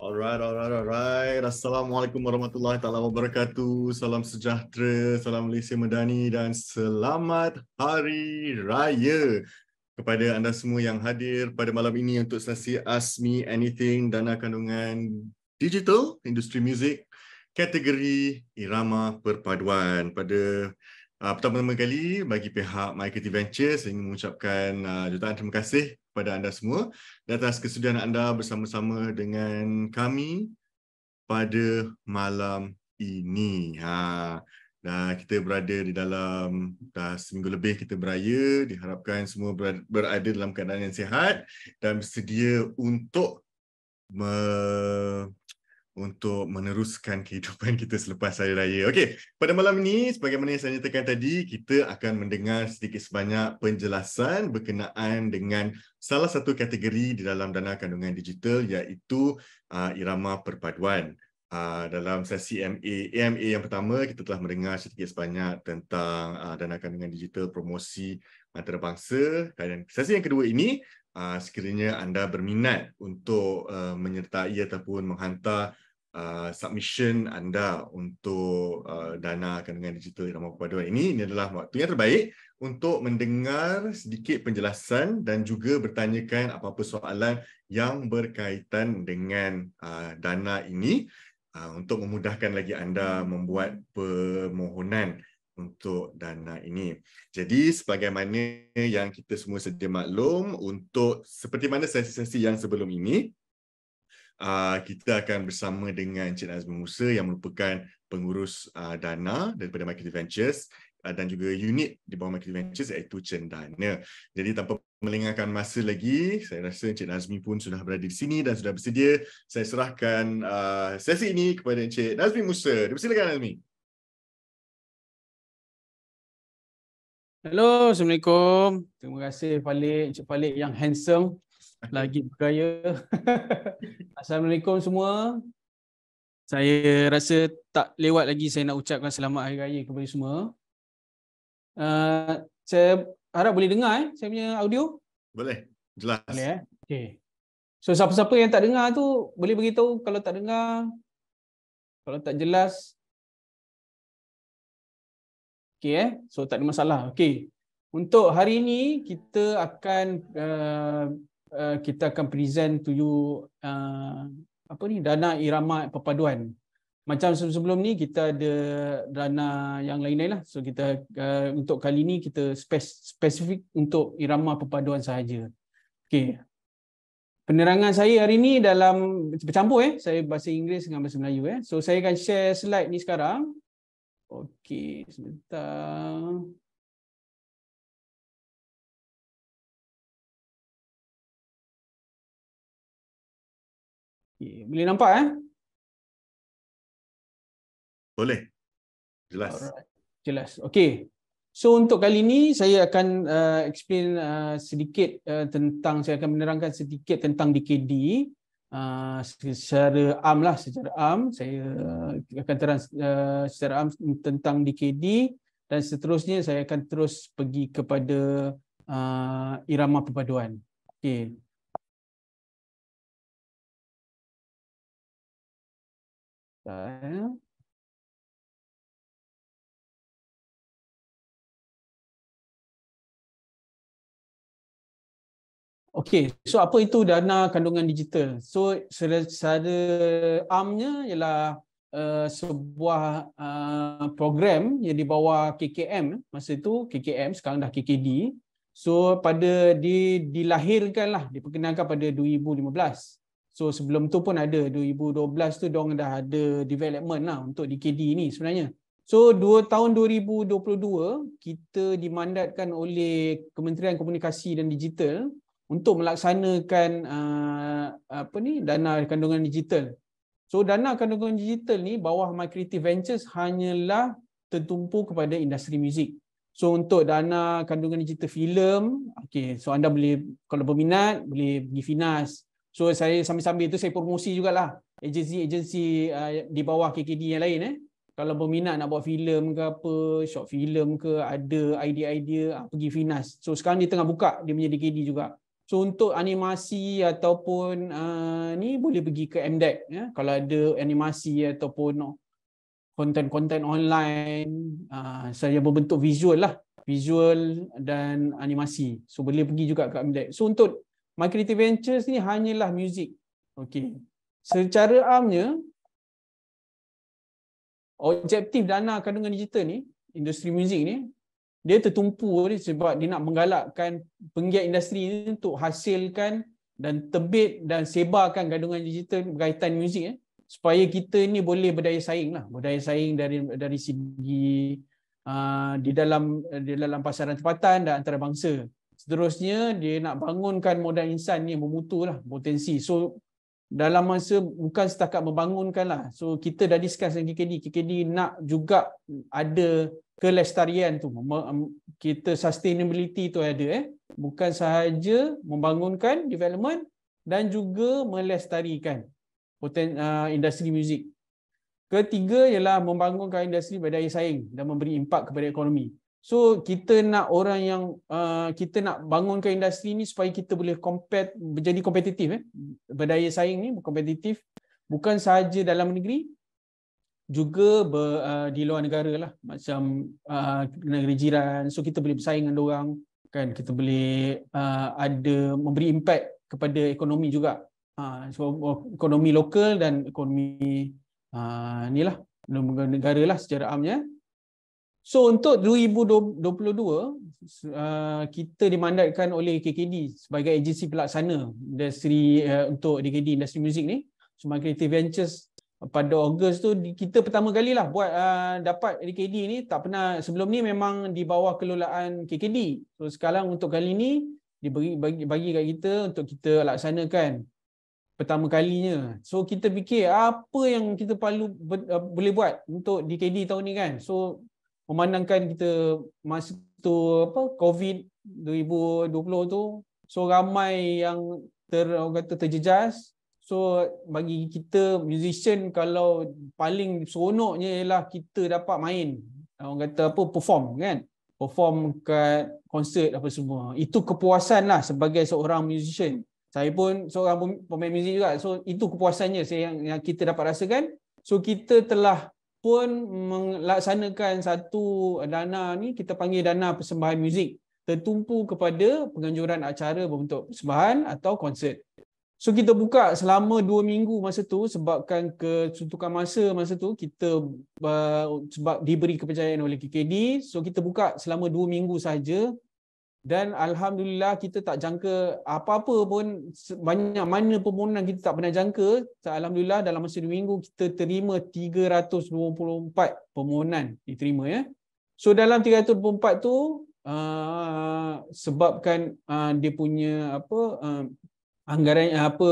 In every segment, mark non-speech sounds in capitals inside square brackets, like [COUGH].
Alright, alright, alright. Assalamualaikum warahmatullahi taala wabarakatuh. Salam sejahtera, salam Malaysia Medani dan selamat hari raya kepada anda semua yang hadir pada malam ini untuk sesi Ask Me Anything Dana Kandungan Digital industry Music kategori irama perpaduan. Pada uh, pertama-tama kali bagi pihak Market Venture saya ingin mengucapkan uh, jutaan terima kasih kepada anda semua dan atas kesudahan anda bersama-sama dengan kami pada malam ini. Ha. Dan kita berada di dalam dah seminggu lebih kita beraya. Diharapkan semua berada dalam keadaan yang sihat dan bersedia untuk me- untuk meneruskan [LAUGHS] kehidupan kita selepas hari raya. Okey, pada malam ini sebagaimana yang saya nyatakan tadi, kita akan mendengar sedikit sebanyak penjelasan berkenaan dengan salah satu kategori di dalam dana kandungan digital iaitu uh, irama perpaduan. Uh, dalam sesi MA, AMA yang pertama kita telah mendengar sedikit sebanyak tentang uh, dana kandungan digital promosi antarabangsa dan sesi yang kedua ini Ah, sekiranya anda berminat untuk ah, menyertai ataupun menghantar ah, submission anda untuk dana kandungan digital irama perpaduan ini ini adalah waktu yang terbaik untuk mendengar sedikit penjelasan dan juga bertanyakan apa-apa soalan yang berkaitan dengan dana ini untuk memudahkan lagi anda membuat permohonan untuk dana ini. Jadi sebagaimana yang kita semua sedia maklum untuk seperti mana sesi-sesi yang sebelum ini ah, kita akan bersama dengan Cik Azmi Musa yang merupakan pengurus ah, dana daripada Market Ventures ah, dan juga unit di bawah Market Ventures iaitu Cendana. Jadi tanpa melengahkan masa lagi, saya rasa Encik Nazmi pun sudah berada di sini dan sudah bersedia. Saya serahkan sesi ini kepada Encik Nazmi Musa. Dipersilakan Nazmi. Encik. Hello, Assalamualaikum. Terima kasih Palik, Encik Palik yang handsome. Lagi bergaya. [LAUGHS] Assalamualaikum semua. Saya rasa tak lewat lagi saya nak ucapkan selamat hari raya kepada semua. Uh, saya harap boleh dengar eh, saya punya audio. Boleh, jelas. Boleh, eh? okay. So siapa-siapa yang tak dengar tu boleh beritahu kalau tak dengar, kalau tak jelas, Okey eh. So tak ada masalah. Okey. Untuk hari ini kita akan uh, uh, kita akan present to you uh, apa ni dana irama perpaduan. Macam sebelum sebelum ni kita ada dana yang lain lah. So kita uh, untuk kali ini kita spesifik untuk irama perpaduan sahaja. Okey. Penerangan saya hari ini dalam bercampur eh saya bahasa Inggeris dengan bahasa Melayu eh. So saya akan share slide ni sekarang. Okey, sebentar. Okay, boleh nampak eh? Boleh. Jelas. Alright. Jelas. Okey. So untuk kali ini saya akan uh, explain uh, sedikit uh, tentang saya akan menerangkan sedikit tentang DKD. Ah, secara am lah secara am saya ah, akan terang ah, secara am tentang DKD dan seterusnya saya akan terus pergi kepada uh, irama perpaduan. Okey. Baik. Okey, so apa itu dana kandungan digital? So secara amnya ialah uh, sebuah uh, program yang dibawa KKM masa itu KKM sekarang dah KKD. So pada di dilahirkanlah diperkenalkan pada 2015. So sebelum tu pun ada 2012 tu dong dah ada development lah untuk KKD ini sebenarnya. So dua tahun 2022 kita dimandatkan oleh Kementerian Komunikasi dan Digital untuk melaksanakan uh, apa ni dana kandungan digital. So dana kandungan digital ni bawah My Creative Ventures hanyalah tertumpu kepada industri muzik. So untuk dana kandungan digital filem, okey, so anda boleh kalau berminat boleh pergi Finas. So saya sambil-sambil tu saya promosi jugalah agensi-agensi uh, di bawah KKD yang lain eh. Kalau berminat nak buat filem ke apa, short filem ke, ada idea-idea, uh, pergi Finas. So sekarang dia tengah buka dia menjadi DKD juga. So untuk animasi ataupun uh, ni boleh pergi ke MDEC ya kalau ada animasi ataupun konten-konten online uh, saya berbentuk visual lah visual dan animasi. So boleh pergi juga ke MDEC. So untuk My Creative Ventures ni hanyalah music. Okay. Secara amnya objektif dana kandungan digital ni industri muzik ni dia tertumpu ni sebab dia nak menggalakkan penggiat industri ni untuk hasilkan dan tebit dan sebarkan gandungan digital berkaitan muzik eh supaya kita ni boleh berdaya saing lah berdaya saing dari dari segi uh, di dalam di dalam pasaran tempatan dan antarabangsa seterusnya dia nak bangunkan modal insan ni bermutu lah potensi so dalam masa bukan setakat membangunkan lah so kita dah discuss dengan KKD KKD nak juga ada kelestarian tu kita sustainability tu ada eh bukan sahaja membangunkan development dan juga melestarikan poten ah, industri muzik ketiga ialah membangunkan industri berdaya saing dan memberi impak kepada ekonomi so kita nak orang yang ah, kita nak bangunkan industri ni supaya kita boleh compete menjadi kompetitif eh berdaya saing ni kompetitif bukan sahaja dalam negeri juga ber, uh, di luar negara lah macam uh, negeri jiran so kita boleh bersaing dengan orang kan kita boleh uh, ada memberi impact kepada ekonomi juga uh, so ekonomi lokal dan ekonomi uh, ni lah negara lah secara amnya so untuk 2022 uh, kita dimandatkan oleh KKD sebagai agensi pelaksana industri uh, untuk DKD industri muzik ni Sumatera so, Creative Ventures pada Ogos tu kita pertama kali lah buat uh, dapat LKD ni tak pernah sebelum ni memang di bawah kelolaan KKD. So sekarang untuk kali ni dia bagi, bagi, bagi kat kita untuk kita laksanakan pertama kalinya. So kita fikir apa yang kita perlu uh, boleh buat untuk DKD tahun ni kan. So memandangkan kita masa tu apa COVID 2020 tu so ramai yang ter, kata, terjejas So bagi kita musician kalau paling seronoknya ialah kita dapat main. Orang kata apa perform kan? Perform kat konsert apa semua. Itu kepuasan lah sebagai seorang musician. Saya pun seorang pemain muzik juga. So itu kepuasannya saya yang, yang kita dapat rasakan. So kita telah pun melaksanakan satu dana ni kita panggil dana persembahan muzik tertumpu kepada penganjuran acara berbentuk persembahan atau konsert. So kita buka selama dua minggu masa tu sebabkan kesuntukan masa masa tu kita uh, sebab diberi kepercayaan oleh KKD. So kita buka selama dua minggu saja dan Alhamdulillah kita tak jangka apa-apa pun banyak mana permohonan kita tak pernah jangka. Alhamdulillah dalam masa dua minggu kita terima 324 permohonan diterima. ya. So dalam 324 tu uh, sebabkan uh, dia punya apa uh, anggaran eh, apa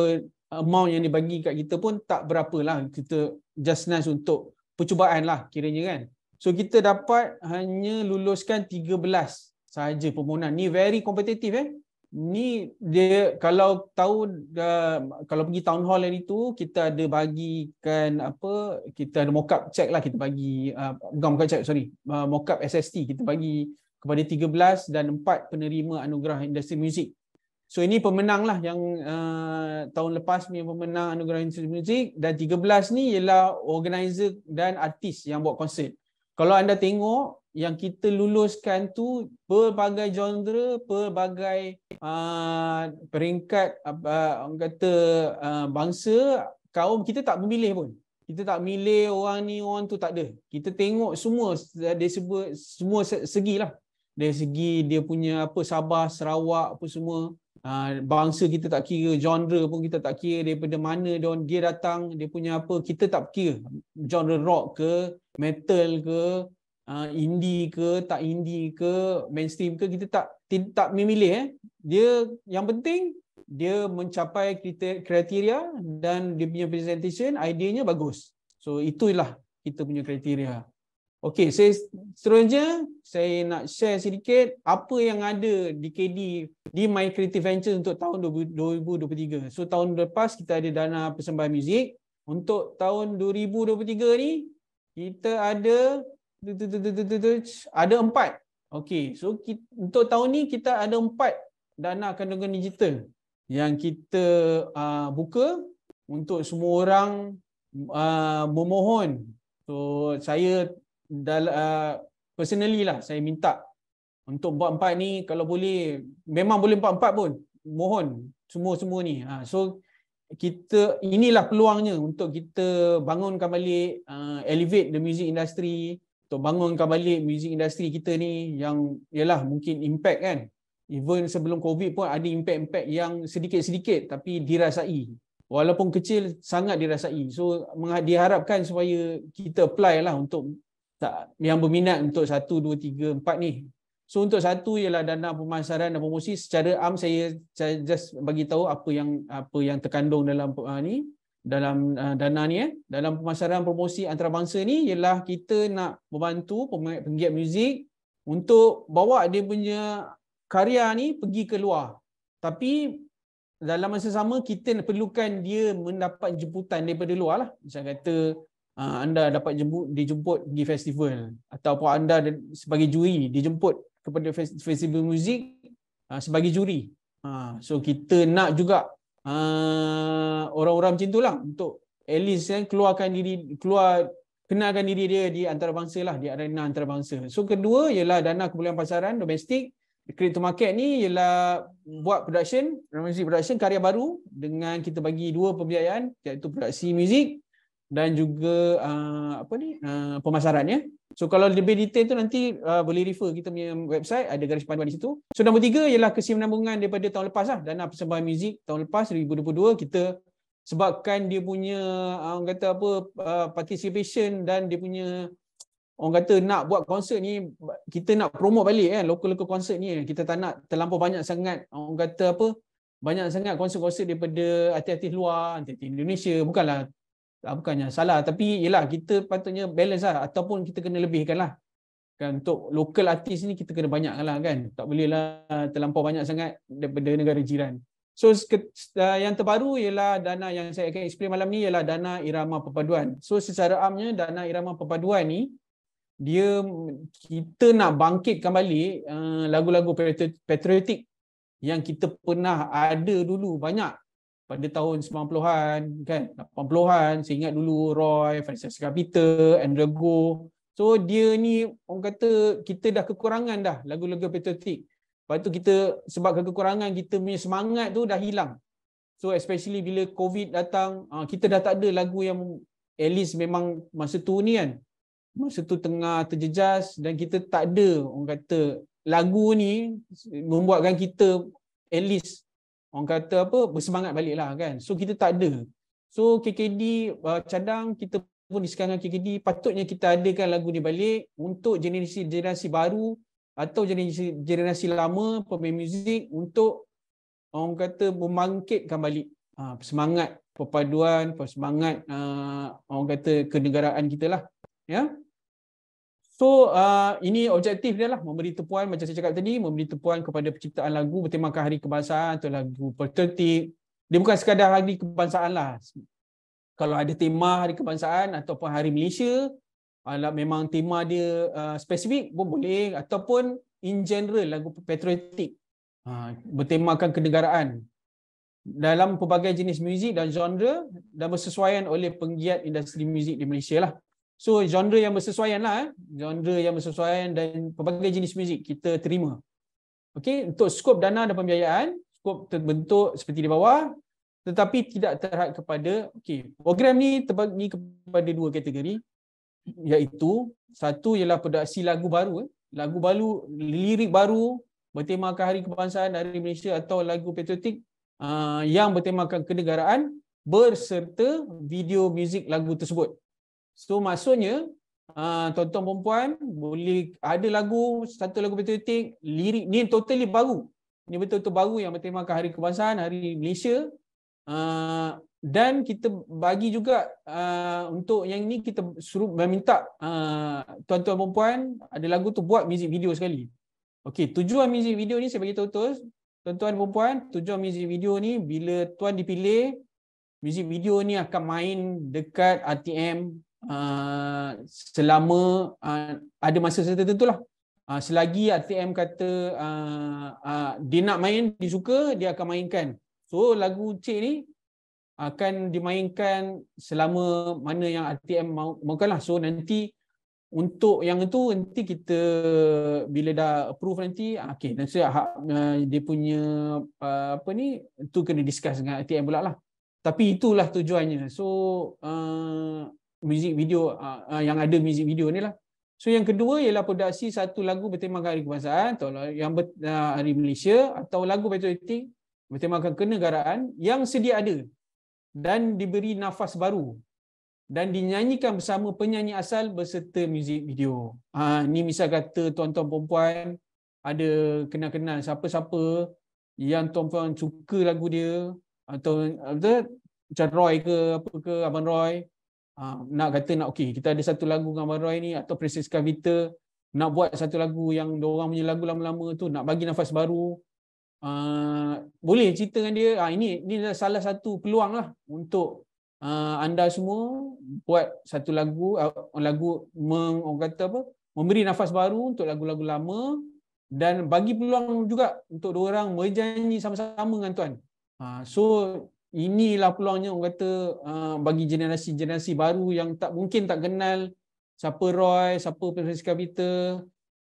amount yang dibagi kat kita pun tak berapa lah kita just nice untuk percubaan lah kiranya kan so kita dapat hanya luluskan 13 saja permohonan ni very competitive eh ni dia kalau tahu eh, kalau pergi town hall hari tu kita ada bagikan apa kita ada mock up check lah kita bagi eh, bukan mock up check sorry mock up SST kita bagi kepada 13 dan 4 penerima anugerah industri muzik So ini pemenang lah yang uh, tahun lepas ni pemenang Anugerah Institute Muzik dan 13 ni ialah organizer dan artis yang buat konsert. Kalau anda tengok yang kita luluskan tu pelbagai genre, pelbagai uh, peringkat uh, orang kata uh, bangsa, kaum kita tak memilih pun. Kita tak milih orang ni, orang tu tak ada. Kita tengok semua dari sebut semua segi lah. Dari segi dia punya apa Sabah, Sarawak apa semua. Ah, bangsa kita tak kira, genre pun kita tak kira daripada mana dia, dia datang, dia punya apa, kita tak kira genre rock ke, metal ke, ah, indie ke, tak indie ke, mainstream ke, kita tak tak memilih. Eh. Dia yang penting dia mencapai kriteria dan dia punya presentation, idenya bagus. So itulah kita punya kriteria. Okey, saya seterusnya saya nak share sedikit apa yang ada di KD di My Creative Ventures untuk tahun 2023. So tahun lepas kita ada dana persembahan muzik. Untuk tahun 2023 ni kita ada ada empat. Okey, so untuk tahun ni kita ada empat dana kandungan digital yang kita uh, buka untuk semua orang uh, memohon. So saya dalam uh, personally lah saya minta untuk buat empat ni kalau boleh memang boleh empat empat pun mohon semua semua ni ha, so kita inilah peluangnya untuk kita bangunkan balik uh, elevate the music industry untuk bangunkan balik music industry kita ni yang ialah mungkin impact kan even sebelum covid pun ada impact-impact yang sedikit-sedikit tapi dirasai walaupun kecil sangat dirasai so diharapkan supaya kita apply lah untuk tak yang berminat untuk 1 2 3 4 ni. So untuk satu ialah dana pemasaran dan promosi secara am saya just bagi tahu apa yang apa yang terkandung dalam uh, ni dalam uh, dana ni eh. Dalam pemasaran promosi antarabangsa ni ialah kita nak membantu penggiat muzik untuk bawa dia punya karya ni pergi ke luar. Tapi dalam masa sama kita perlukan dia mendapat jemputan daripada luar lah. Macam kata Ah, anda dapat jemput, dijemput di festival ataupun anda sebagai juri dijemput kepada festival muzik ah, sebagai juri. Ah, so kita nak juga orang-orang macam itulah untuk at least kan keluarkan diri keluar kenalkan diri dia di antarabangsa lah di arena antarabangsa. So kedua ialah dana kebolehan pasaran domestik Create market ni ialah buat production, music production karya baru dengan kita bagi dua pembiayaan iaitu produksi muzik dan juga uh, apa ni uh, ah, pemasaran ya. So kalau lebih detail tu nanti uh, boleh refer kita punya website ada garis panduan di situ. So nombor tiga ialah kesinambungan daripada tahun lepas lah dana persembahan muzik tahun lepas 2022 kita sebabkan dia punya orang kata apa participation dan dia punya orang kata nak buat konsert ni kita nak promote balik kan eh, local local konsert ni kita tak nak terlalu banyak sangat orang kata apa banyak sangat konsert-konsert daripada artis-artis luar artis-artis Indonesia bukanlah tak ah, bukannya salah tapi yalah kita patutnya balance lah ataupun kita kena lebihkan lah. kan untuk local artist ni kita kena lah, kan tak boleh lah terlampau banyak sangat daripada negara jiran so ah, yang terbaru ialah dana yang saya akan explain malam ni ialah dana irama perpaduan so secara amnya dana irama perpaduan ni dia kita nak bangkitkan balik uh, lagu-lagu patriotik yang kita pernah ada dulu banyak pada tahun 90-an kan 80-an saya ingat dulu Roy Francis Capita, Andrew Go so dia ni orang kata kita dah kekurangan dah lagu-lagu patriotik lepas tu kita sebab kekurangan kita punya semangat tu dah hilang so especially bila covid datang ah, kita dah tak ada lagu yang at least memang masa tu ni kan masa tu tengah terjejas dan kita tak ada orang kata lagu ni membuatkan kita at least orang kata apa bersemangat baliklah kan so kita tak ada so KKD uh, cadang kita pun di sekarang KKD patutnya kita adakan lagu ni balik untuk generasi generasi baru atau generasi generasi lama pemain muzik untuk orang kata membangkitkan balik uh, semangat perpaduan semangat uh, orang kata kenegaraan kita lah ya yeah? So uh, ini objektif dia lah memberi tepuan macam saya cakap tadi memberi tepuan kepada penciptaan lagu bertemakan hari kebangsaan atau lagu pertertib. Dia bukan sekadar hari kebangsaan lah. Kalau ada tema hari kebangsaan ataupun hari Malaysia uh, memang tema dia uh, spesifik pun boleh ataupun in general lagu patriotik uh, bertemakan kenegaraan dalam pelbagai jenis muzik dan genre dan bersesuaian oleh penggiat industri muzik di Malaysia lah. So genre yang bersesuaian lah. Eh. Genre yang bersesuaian dan pelbagai jenis muzik kita terima. Okay. Untuk skop dana dan pembiayaan, skop terbentuk seperti di bawah. Tetapi tidak terhad kepada, okay, program ni terbagi kepada dua kategori. Iaitu, satu ialah produksi lagu baru. Eh. Lagu baru, lirik baru bertemakan Hari Kebangsaan dari Malaysia atau lagu patriotik uh, yang bertemakan kenegaraan berserta video muzik lagu tersebut. So maksudnya ah, tuan-tuan perempuan boleh ada lagu satu lagu patriotik lirik ni totally baru. Ni betul-betul baru yang bertemakan Hari Kebangsaan, Hari Malaysia. Ah, dan kita bagi juga ah, untuk yang ini kita suruh meminta tuan-tuan perempuan ada lagu tu buat music video sekali. Okey, tujuan music video ni saya bagi tahu terus tuan-tuan perempuan, tujuan music video ni bila tuan dipilih Music video ni akan main dekat RTM Ah, selama uh, ada masa tertentu lah. Uh, selagi RTM kata uh, uh, dia nak main, dia suka, dia akan mainkan. So lagu Cik ni akan dimainkan selama mana yang RTM mahu, mahukan lah. So nanti untuk yang itu nanti kita bila dah approve nanti okey dan saya lah hak dia punya apa ni tu kena discuss dengan ATM pula lah tapi itulah tujuannya so uh, Muzik video ah, ah, yang ada muzik video ni lah. So yang kedua ialah produksi satu lagu bertema hari kebangsaan atau yang ber, ah, hari Malaysia atau lagu patriotik bertemakan kenegaraan yang sedia ada dan diberi nafas baru dan dinyanyikan bersama penyanyi asal berserta muzik video. Ha, ni misal kata tuan-tuan perempuan ada kenal-kenal siapa-siapa yang tuan-tuan suka lagu dia atau apa macam Roy ke apa ke Abang Roy Ha, nak kata nak okey kita ada satu lagu dengan Abang Roy ni atau Princess Kavita nak buat satu lagu yang diorang punya lagu lama-lama tu nak bagi nafas baru uh, boleh cerita dengan dia ha, ini ini adalah salah satu peluang lah untuk uh, anda semua buat satu lagu uh, lagu meng, orang kata apa memberi nafas baru untuk lagu-lagu lama dan bagi peluang juga untuk diorang berjanji sama-sama dengan tuan ha, so inilah peluangnya orang kata ah, bagi generasi-generasi baru yang tak mungkin tak kenal siapa Roy, siapa Francis Kapita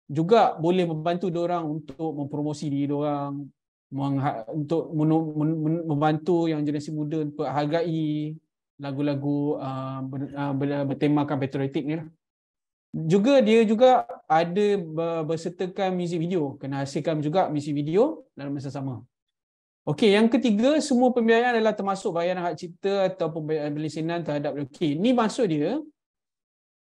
juga boleh membantu orang untuk mempromosi diri dia orang untuk membantu yang generasi muda untuk hargai lagu-lagu ah, ah, bertemakan patriotik ni lah. Juga dia juga ada bersertakan muzik video. Kena hasilkan juga muzik video dalam masa sama. Okey, yang ketiga semua pembiayaan adalah termasuk bayaran hak cipta atau pembiayaan lisenan terhadap okey. Ni maksud dia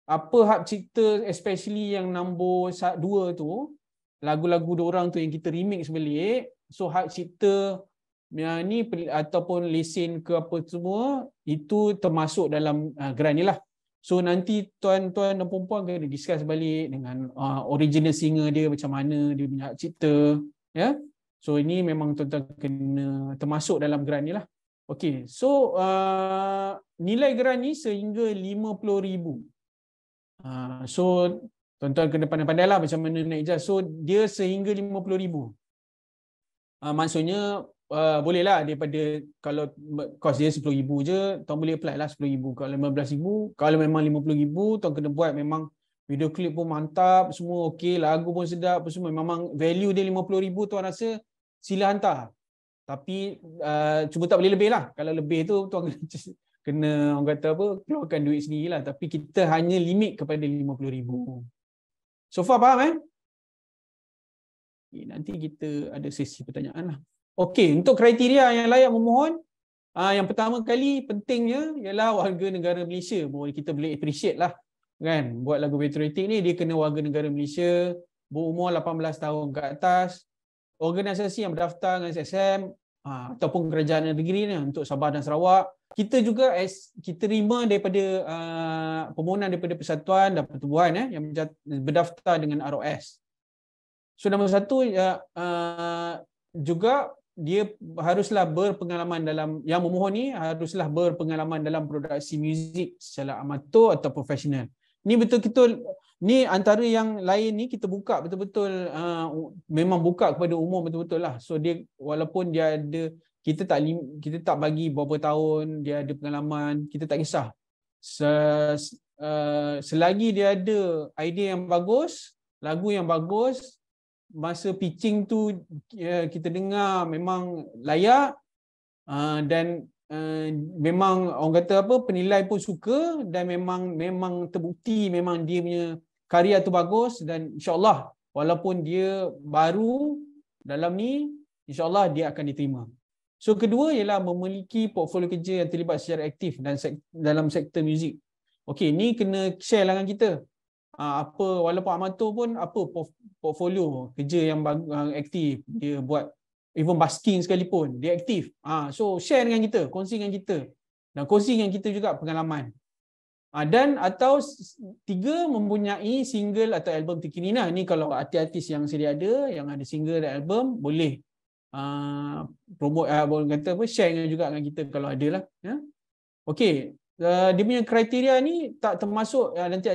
apa hak cipta especially yang nombor 2 tu lagu-lagu dua orang tu yang kita remix balik. So hak cipta ni ataupun lesen ke apa semua itu termasuk dalam uh, ah, grant ni lah. So nanti tuan-tuan dan puan-puan kena discuss balik dengan uh, original singer dia macam mana dia punya hak cipta. Ya. Yeah? So ini memang tuan-tuan kena termasuk dalam grant ni lah. Okay, so uh, nilai grant ni sehingga RM50,000. Uh, so tuan-tuan kena pandai-pandai lah macam mana nak ijaz. So dia sehingga RM50,000. Uh, maksudnya uh, boleh lah daripada kalau kos dia RM10,000 je, tuan boleh apply lah RM10,000. Kalau RM15,000, kalau memang RM50,000, tuan kena buat memang video clip pun mantap, semua okay, lagu pun sedap, semua memang value dia RM50,000 tuan rasa sila hantar. Tapi uh, cuba tak boleh lebih lah. Kalau lebih tu tuan kena orang kata apa keluarkan duit sendiri lah. Tapi kita hanya limit kepada RM50,000. So far faham eh? Okay, eh, nanti kita ada sesi pertanyaan lah. Okay untuk kriteria yang layak memohon. Uh, yang pertama kali pentingnya ialah warga negara Malaysia. Boleh kita boleh appreciate lah. Kan? Buat lagu patriotik ni dia kena warga negara Malaysia. Berumur 18 tahun ke atas organisasi yang berdaftar dengan SSM ha, ataupun kerajaan negeri ni untuk Sabah dan Sarawak. Kita juga as, kita terima daripada uh, permohonan daripada persatuan dan pertubuhan eh, yang berdaftar dengan ROS. So nombor satu ya, uh, juga dia haruslah berpengalaman dalam yang memohon ni haruslah berpengalaman dalam produksi muzik secara amatur atau profesional ni betul-betul ni antara yang lain ni kita buka betul-betul uh, memang buka kepada umum betul-betul lah so dia walaupun dia ada kita tak kita tak bagi berapa tahun dia ada pengalaman kita tak kisah Se, uh, selagi dia ada idea yang bagus lagu yang bagus masa pitching tu uh, kita dengar memang layak uh, dan Eh, memang orang kata apa penilai pun suka dan memang memang terbukti memang dia punya karya tu bagus dan insyaallah walaupun dia baru dalam ni insyaallah dia akan diterima. So kedua ialah memiliki portfolio kerja yang terlibat secara aktif dan sek- dalam sektor muzik. Okey ni kena share lah dengan kita. Ha, apa walaupun amatur pun apa portfolio kerja yang bag- aktif dia buat even basking sekalipun dia aktif ha, so share dengan kita kongsi dengan kita dan kongsi dengan kita juga pengalaman ha, dan atau tiga mempunyai single atau album terkini lah. ni kalau artis-artis yang sedia ada yang ada single dan album boleh uh, promote uh, boleh kata apa share dengan juga dengan kita kalau ada lah ya okey uh, dia punya kriteria ni tak termasuk uh, nanti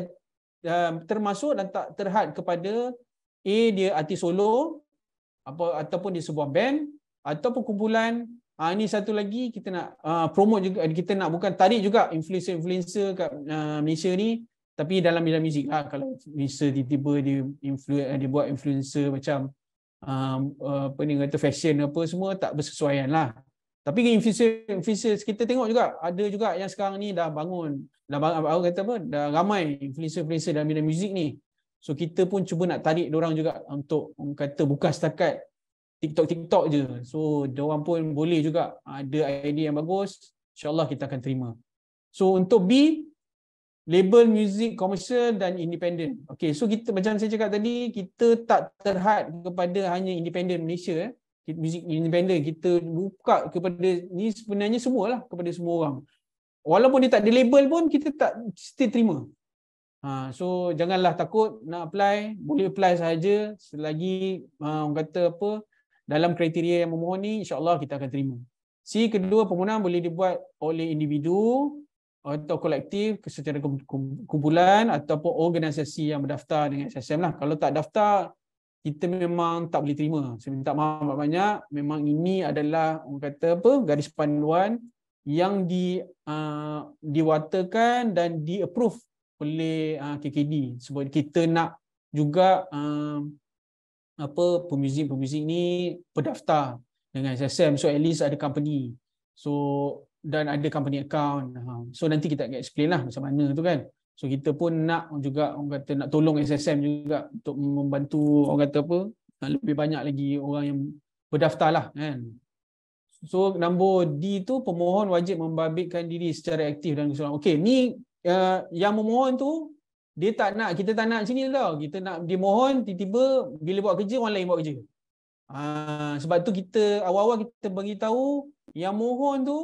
uh, termasuk dan tak terhad kepada A dia artis solo apa ataupun di sebuah band ataupun kumpulan ah ini satu lagi kita nak ah, promote juga kita nak bukan tarik juga influencer-influencer kat ah, Malaysia ni tapi dalam bidang muzik lah kalau influencer tiba-tiba dia influ eh, dia buat influencer macam ah, apa ni kata fashion apa semua tak bersesuaian lah tapi influencer influencer kita tengok juga ada juga yang sekarang ni dah bangun dah bangun, kata apa dah ramai influencer-influencer dalam bidang muzik ni So kita pun cuba nak tarik dia orang juga untuk kata buka setakat TikTok TikTok je. So dia orang pun boleh juga ada idea yang bagus, insya-Allah kita akan terima. So untuk B label music commercial dan independent. Okay, so kita macam saya cakap tadi, kita tak terhad kepada hanya independent Malaysia eh. Music independent kita buka kepada ni sebenarnya semualah kepada semua orang. Walaupun dia tak ada label pun kita tak still terima. Ha, so janganlah takut nak apply, boleh apply saja selagi ha, orang kata apa dalam kriteria yang memohon ni insya-Allah kita akan terima. Si kedua permohonan boleh dibuat oleh individu atau kolektif secara kumpulan ataupun organisasi yang berdaftar dengan SSM lah. Kalau tak daftar kita memang tak boleh terima. Saya minta maaf banyak, memang ini adalah orang kata apa garis panduan yang di uh, ha, diwatakan dan di approve oleh ah, KKD sebab kita nak juga ah, apa pemuzik-pemuzik ni berdaftar dengan SSM so at least ada company so dan ada company account ha. so nanti kita akan explain lah macam mana tu kan so kita pun nak juga orang kata nak tolong SSM juga untuk membantu orang kata apa nak lebih banyak lagi orang yang berdaftar lah kan so nombor D tu pemohon wajib membabitkan diri secara aktif dan keseluruhan okey ni Ya, yang memohon tu dia tak nak kita tak nak sini tau kita nak dia mohon tiba-tiba bila buat kerja orang lain buat kerja ha, sebab tu kita awal-awal kita bagi tahu yang mohon tu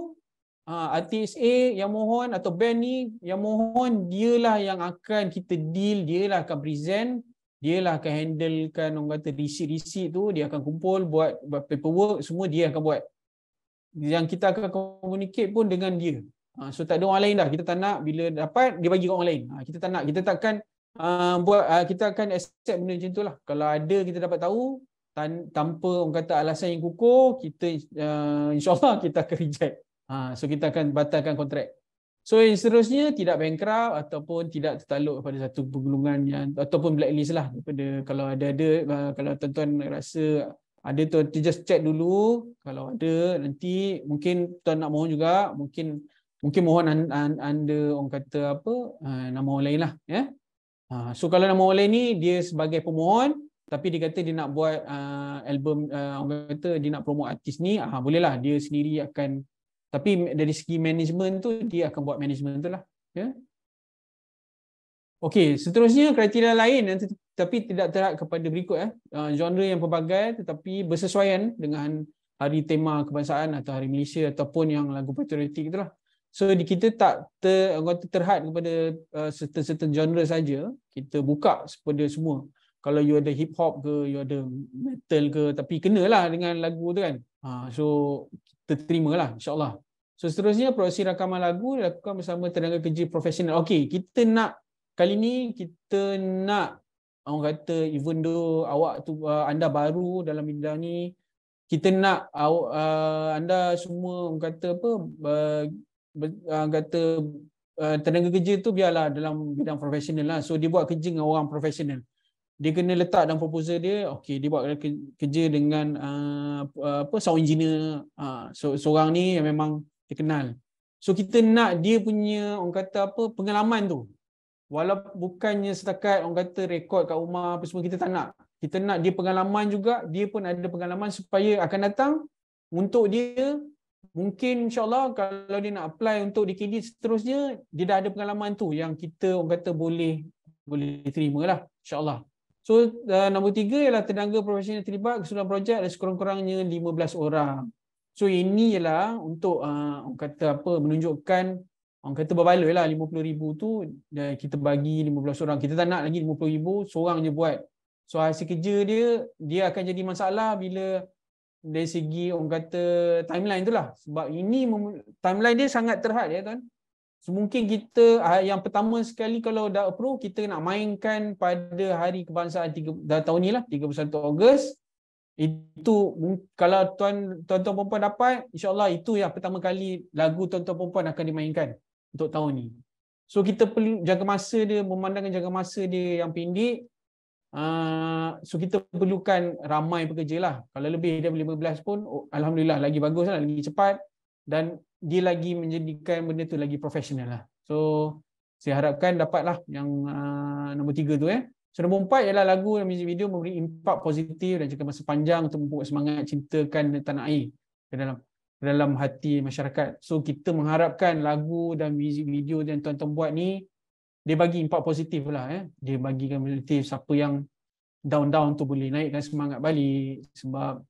ha, artis A yang mohon atau band ni yang mohon dialah yang akan kita deal dialah akan present dialah akan handlekan orang kata receipt-receipt tu dia akan kumpul buat, buat paperwork semua dia akan buat yang kita akan communicate pun dengan dia Ah, so tak ada orang lain dah. Kita tak nak bila dapat dia bagi ke orang lain. Ah, kita tak nak. Kita takkan ah, buat kita akan accept benda macam itulah. Kalau ada kita dapat tahu tanpa orang kata alasan yang kukuh, kita insyaAllah kita akan reject. so kita akan batalkan kontrak. So yang seterusnya tidak bankrupt ataupun tidak tertaluk pada satu pergulungan yang ataupun blacklist lah daripada kalau ada-ada kalau tuan-tuan rasa ada tu just check dulu kalau ada nanti mungkin tuan nak mohon juga mungkin mungkin mohon anda orang kata apa ah, nama orang lainlah ya ah, so kalau nama orang lain ni dia sebagai pemohon tapi dia kata dia nak buat uh, album uh, orang kata dia nak promote artis ni ah bolehlah dia sendiri akan tapi dari segi management tu dia akan buat management tu lah ya okey seterusnya kriteria lain yang tapi tidak terhad kepada berikut eh genre yang pelbagai tetapi bersesuaian dengan hari tema kebangsaan atau hari Malaysia ataupun yang lagu patriotik itulah So kita tak ter, terhad kepada uh, certain-certain genre saja. Kita buka kepada semua. Kalau you ada hip hop ke, you ada metal ke, tapi kena lah dengan lagu tu kan. Uh, so kita lah insyaAllah. So seterusnya proses rakaman lagu dilakukan bersama tenaga kerja profesional. Okay, kita nak kali ni kita nak orang kata even though awak tu uh, anda baru dalam bidang ni kita nak uh, anda semua orang kata apa uh, uh, kata uh, tenaga kerja tu biarlah dalam bidang profesional lah. So dia buat kerja dengan orang profesional. Dia kena letak dalam proposal dia, okey dia buat kerja dengan uh, apa sound engineer uh, so seorang ni yang memang dikenal. So kita nak dia punya orang kata apa pengalaman tu. Walaupun bukannya setakat orang kata rekod kat rumah apa semua kita tak nak. Kita nak dia pengalaman juga, dia pun ada pengalaman supaya akan datang untuk dia mungkin insyaallah kalau dia nak apply untuk DKD seterusnya dia dah ada pengalaman tu yang kita orang kata boleh boleh terima lah, insyaallah so uh, nombor tiga ialah tenaga profesional terlibat keseluruhan projek ada sekurang-kurangnya 15 orang so ini ialah untuk uh, orang kata apa menunjukkan orang kata berbaloi lah ribu tu dan kita bagi 15 orang kita tak nak lagi 50000 seorang je buat so hasil kerja dia dia akan jadi masalah bila dari segi orang kata timeline itulah sebab ini timeline dia sangat terhad ya tuan semungkin kita ah, yang pertama sekali kalau dah approve kita nak mainkan pada hari kebangsaan 3 dah tahun nilah 31 Ogos itu kalau tuan tuan-tuan puan-puan dapat insyaallah itu yang pertama kali lagu tuan-tuan puan-puan akan dimainkan untuk tahun ni so kita perlu jangka masa dia memandangkan jangka masa dia yang pendek Ah, so kita perlukan ramai pekerja lah. Kalau lebih daripada 15 pun, oh, Alhamdulillah lagi bagus lah, lagi cepat. Dan dia lagi menjadikan benda tu lagi profesional lah. So, saya harapkan dapatlah yang uh, nombor tiga tu eh. So, nombor empat ialah lagu dan music video memberi impak positif dan juga masa panjang untuk membuat semangat cintakan tanah air ke dalam ke dalam hati masyarakat. So, kita mengharapkan lagu dan music video yang tuan-tuan buat ni dia bagi impak positif lah eh. dia bagikan positif siapa yang down-down tu boleh naikkan semangat balik sebab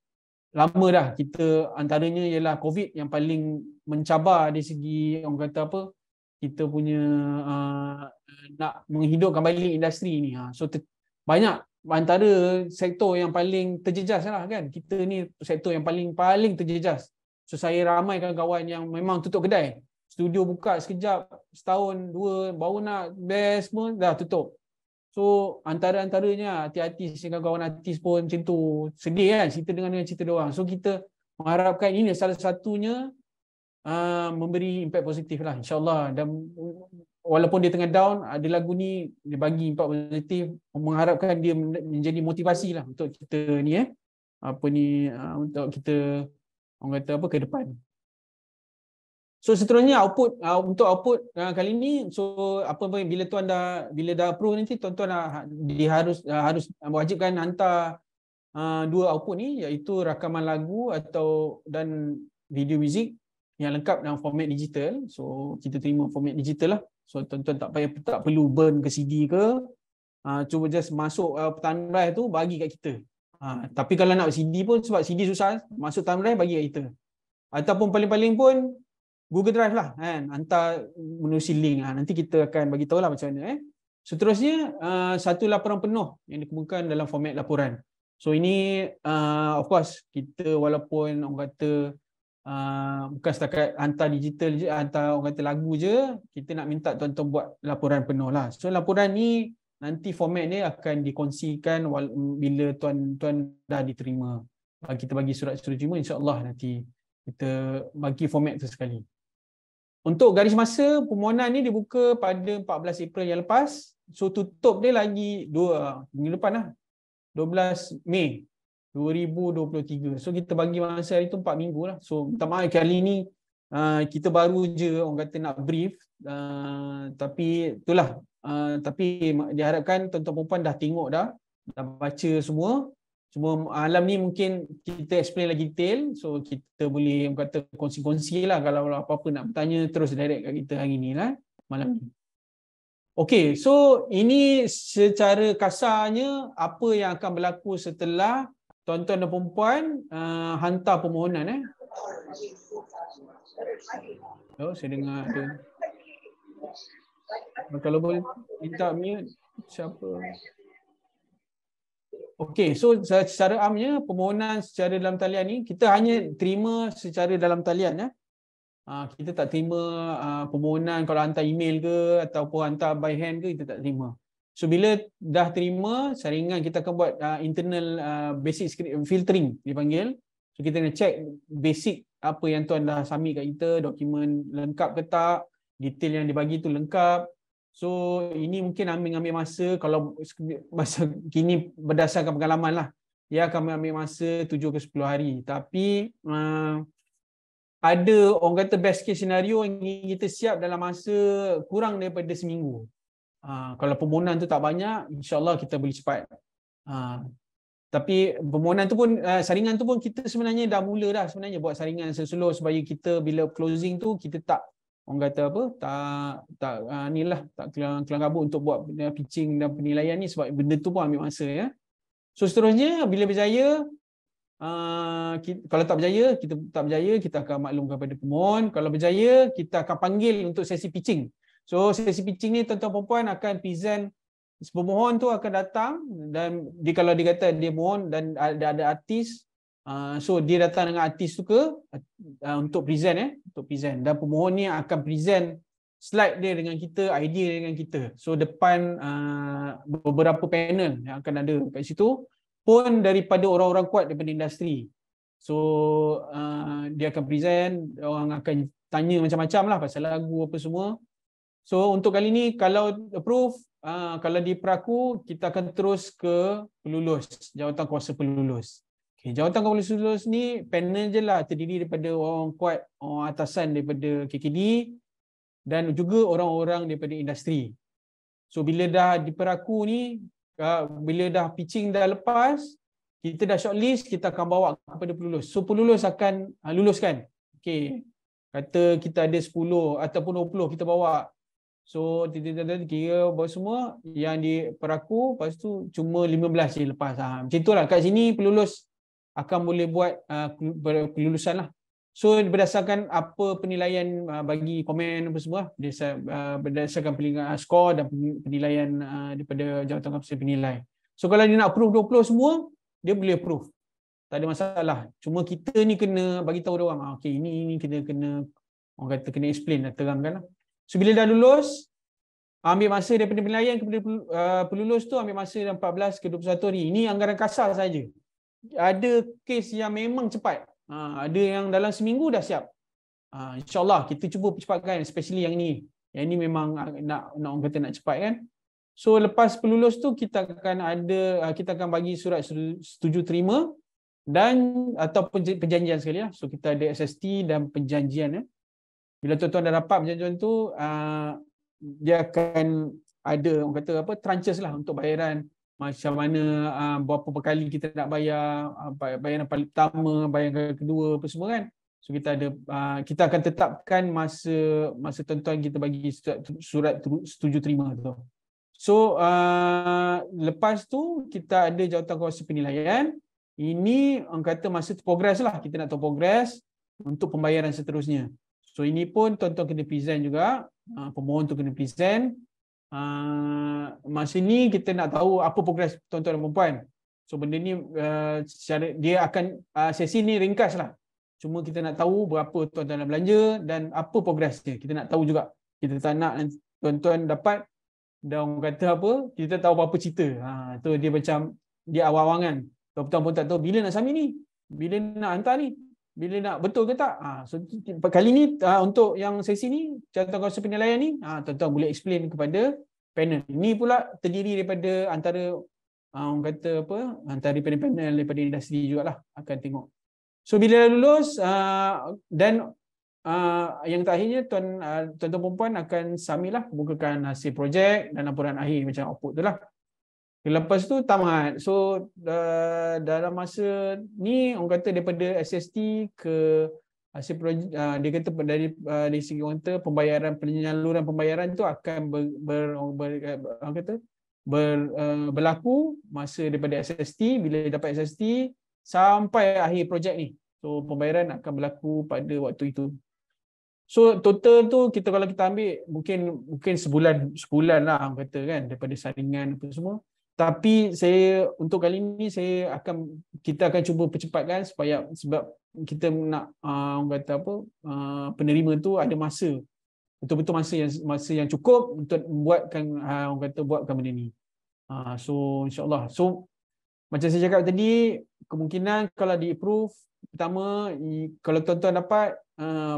lama dah kita antaranya ialah COVID yang paling mencabar dari segi orang kata apa kita punya uh, nak menghidupkan balik industri ni ha. so banyak antara sektor yang paling terjejas lah kan kita ni sektor yang paling paling terjejas so saya ramai kawan-kawan yang memang tutup kedai studio buka sekejap setahun dua baru nak best pun dah tutup so antara-antaranya hati-hati sehingga kawan artis pun macam tu sedih kan cerita dengan dengan cerita orang so kita mengharapkan ini salah satunya uh, memberi impact positif lah insyaallah dan walaupun dia tengah down ada ah, lagu ni dia bagi impact positif mengharapkan dia menjadi motivasi lah untuk kita ni eh apa ni uh, untuk kita orang kata apa ke depan So seterusnya output uh, untuk output uh, kali ini so apa pun bila tuan dah bila dah approve nanti tuan-tuan dah ha-, diharus uh, harus wajibkan hantar uh, dua output ni iaitu rakaman lagu atau dan video muzik yang lengkap dalam format digital. So kita terima format digital lah. So tuan-tuan tak payah tak perlu burn ke CD ke. Uh, cuba just masuk uh, time tu bagi kat kita. Uh, tapi kalau nak CD pun sebab CD susah masuk time bagi kat kita. Ataupun paling-paling pun Google Drive lah kan hantar menerusi link lah. nanti kita akan bagi tahu lah macam mana eh. Seterusnya uh, satu laporan penuh yang dikemukakan dalam format laporan. So ini uh, of course kita walaupun orang kata uh, bukan setakat hantar digital je hantar orang kata lagu je kita nak minta tuan-tuan buat laporan penuh lah. So laporan ni nanti format ni akan dikongsikan bila tuan-tuan dah diterima. Kita bagi surat-surat jima, insya-Allah nanti kita bagi format tu sekali. Untuk garis masa, permohonan ni dibuka pada 14 April yang lepas. So tutup dia lagi 2 minggu depan lah. 12 Mei 2023. So kita bagi masa hari tu 4 minggu lah. So minta maaf kali ni uh, kita baru je orang kata nak brief. Uh, tapi itulah. Uh, tapi diharapkan tuan-tuan perempuan dah tengok dah. Dah baca semua cuma alam ni mungkin kita explain lagi detail so kita boleh kata kongsi-kongsi lah kalau apa-apa nak bertanya terus direct kat kita hari ni lah malam ni Okay, so ini secara kasarnya apa yang akan berlaku setelah tuan-tuan dan perempuan uh, hantar permohonan eh. Oh, saya dengar ada. Kalau boleh minta mute siapa? Okey, so secara amnya permohonan secara dalam talian ni kita hanya terima secara dalam talian ya. Ah, kita tak terima ah, permohonan kalau hantar email ke ataupun hantar by hand ke kita tak terima. So bila dah terima, saringan kita akan buat ah, internal basic filtering dipanggil. So kita nak check basic apa yang tuan dah submit kat kita, dokumen lengkap ke tak, detail yang dibagi tu lengkap, So ini mungkin ambil ambil masa kalau [LAUGHS] masa kini berdasarkan pengalaman lah. ya kami ambil masa 7 ke 10 hari. Tapi uh, ada orang kata best case scenario yang kita siap dalam masa kurang daripada seminggu. Uh, kalau permohonan tu tak banyak, insyaAllah kita boleh cepat. Uh, tapi permohonan tu pun, uh, saringan tu pun kita sebenarnya dah mula dah sebenarnya buat saringan seselur supaya kita bila closing tu kita tak orang kata apa tak tak uh, ah, nilah tak kelang, kelang kabut untuk buat pitching dan penilaian ni sebab benda tu pun ambil masa ya. So seterusnya bila berjaya uh, ah, kita, kalau tak berjaya kita tak berjaya kita akan maklumkan kepada pemohon kalau berjaya kita akan panggil untuk sesi pitching. So sesi pitching ni tuan-tuan puan-puan akan present pemohon tu akan datang dan dia kalau dia kata dia mohon dan ada ada artis Ah, so dia datang dengan artis tu ke uh, untuk present eh untuk present dan pemohon ni akan present slide dia dengan kita idea dia dengan kita so depan uh, beberapa panel yang akan ada kat situ pun daripada orang-orang kuat daripada industri so uh, dia akan present orang akan tanya macam-macam lah pasal lagu apa semua so untuk kali ni kalau approve Uh, kalau diperaku, kita akan terus ke pelulus, jawatan kuasa pelulus. Okay, jawatan kepala seluruh ni panel je lah terdiri daripada orang kuat, orang atasan daripada KKD dan juga orang-orang daripada industri. So bila dah diperaku ni, ah, bila dah pitching dah lepas, kita dah shortlist, kita akan bawa kepada pelulus. So pelulus akan ah, luluskan. Okay. Kata kita ada 10 ataupun 20 kita bawa. So kira bawa semua yang diperaku, lepas tu cuma 15 je lepas. Ha, macam lah kat sini pelulus akan boleh buat uh, kelulusan lah. So berdasarkan apa penilaian uh, bagi komen apa semua berdasarkan, uh, berdasarkan penilaian uh, skor dan penilaian uh, daripada jawatan kapasiti penilai. So kalau dia nak approve 20 semua, dia boleh approve. Tak ada masalah. Cuma kita ni kena bagi tahu dia orang. Ah, okay, ini, ini kita kena orang kata kena explain dan lah, terangkan. Lah. So bila dah lulus, ambil masa daripada penilaian kepada uh, pelulus tu ambil masa dalam 14 ke 21 hari. Ini anggaran kasar saja ada kes yang memang cepat. Ha, ada yang dalam seminggu dah siap. Ha, InsyaAllah kita cuba percepatkan especially yang ni. Yang ni memang nak nak orang kata nak cepat kan. So lepas pelulus tu kita akan ada ha, kita akan bagi surat setuju terima dan ataupun perjanjian sekali ya. So kita ada SST dan perjanjian ya. Bila tuan-tuan dah dapat perjanjian tu uh, dia akan ada orang kata apa tranches lah untuk bayaran macam mana uh, berapa kali kita nak bayar uh, ah, bayaran paling pertama bayaran kedua apa semua kan so kita ada uh, kita akan tetapkan masa masa tentuan kita bagi surat, surat setuju terima tu so uh, lepas tu kita ada jawatan kuasa penilaian ini orang kata masa progress lah kita nak tahu progress untuk pembayaran seterusnya so ini pun tuan-tuan kena present juga uh, pemohon tu kena present Uh, masa ni kita nak tahu apa progres tuan-tuan dan puan So benda ni uh, secara dia akan uh, sesi ni ringkas lah. Cuma kita nak tahu berapa tuan-tuan dah belanja dan apa progres dia. Kita nak tahu juga. Kita tak nak tuan-tuan dapat dan orang kata apa, kita tahu apa-apa cerita. Ha, tu dia macam dia awang-awangan. Tuan-tuan pun tak tahu bila nak sami ni. Bila nak hantar ni bila nak betul ke tak? Ah, so, kali ni ah, untuk yang sesi ni, contoh kuasa penilaian ni, ah, tuan-tuan boleh explain kepada panel. Ini pula terdiri daripada antara ah, orang kata apa, antara panel-panel daripada industri juga lah akan tengok. So bila lulus ah, dan ah, yang terakhirnya tuan, ah, tuan-tuan perempuan akan samilah bukakan hasil projek dan laporan akhir macam output tu lah. Lepas tu tamat. So uh, dalam masa ni orang kata daripada SST ke hasil ah, projek, uh, ah, dia kata dari uh, dari segi kata pembayaran penyaluran pembayaran tu akan ber, ber, ber eh, orang kata ber, uh, berlaku masa daripada SST bila dapat SST sampai akhir projek ni. So pembayaran akan berlaku pada waktu itu. So total tu kita kalau kita ambil mungkin mungkin sebulan sebulan lah orang kata kan daripada saringan apa semua tapi saya untuk kali ini saya akan kita akan cuba percepatkan supaya sebab kita nak uh, kata apa uh, penerima tu ada masa betul-betul masa yang masa yang cukup untuk buatkan uh, orang kata buatkan benda ni. Uh, so insyaallah. So macam saya cakap tadi kemungkinan kalau di approve pertama kalau tuan-tuan dapat uh,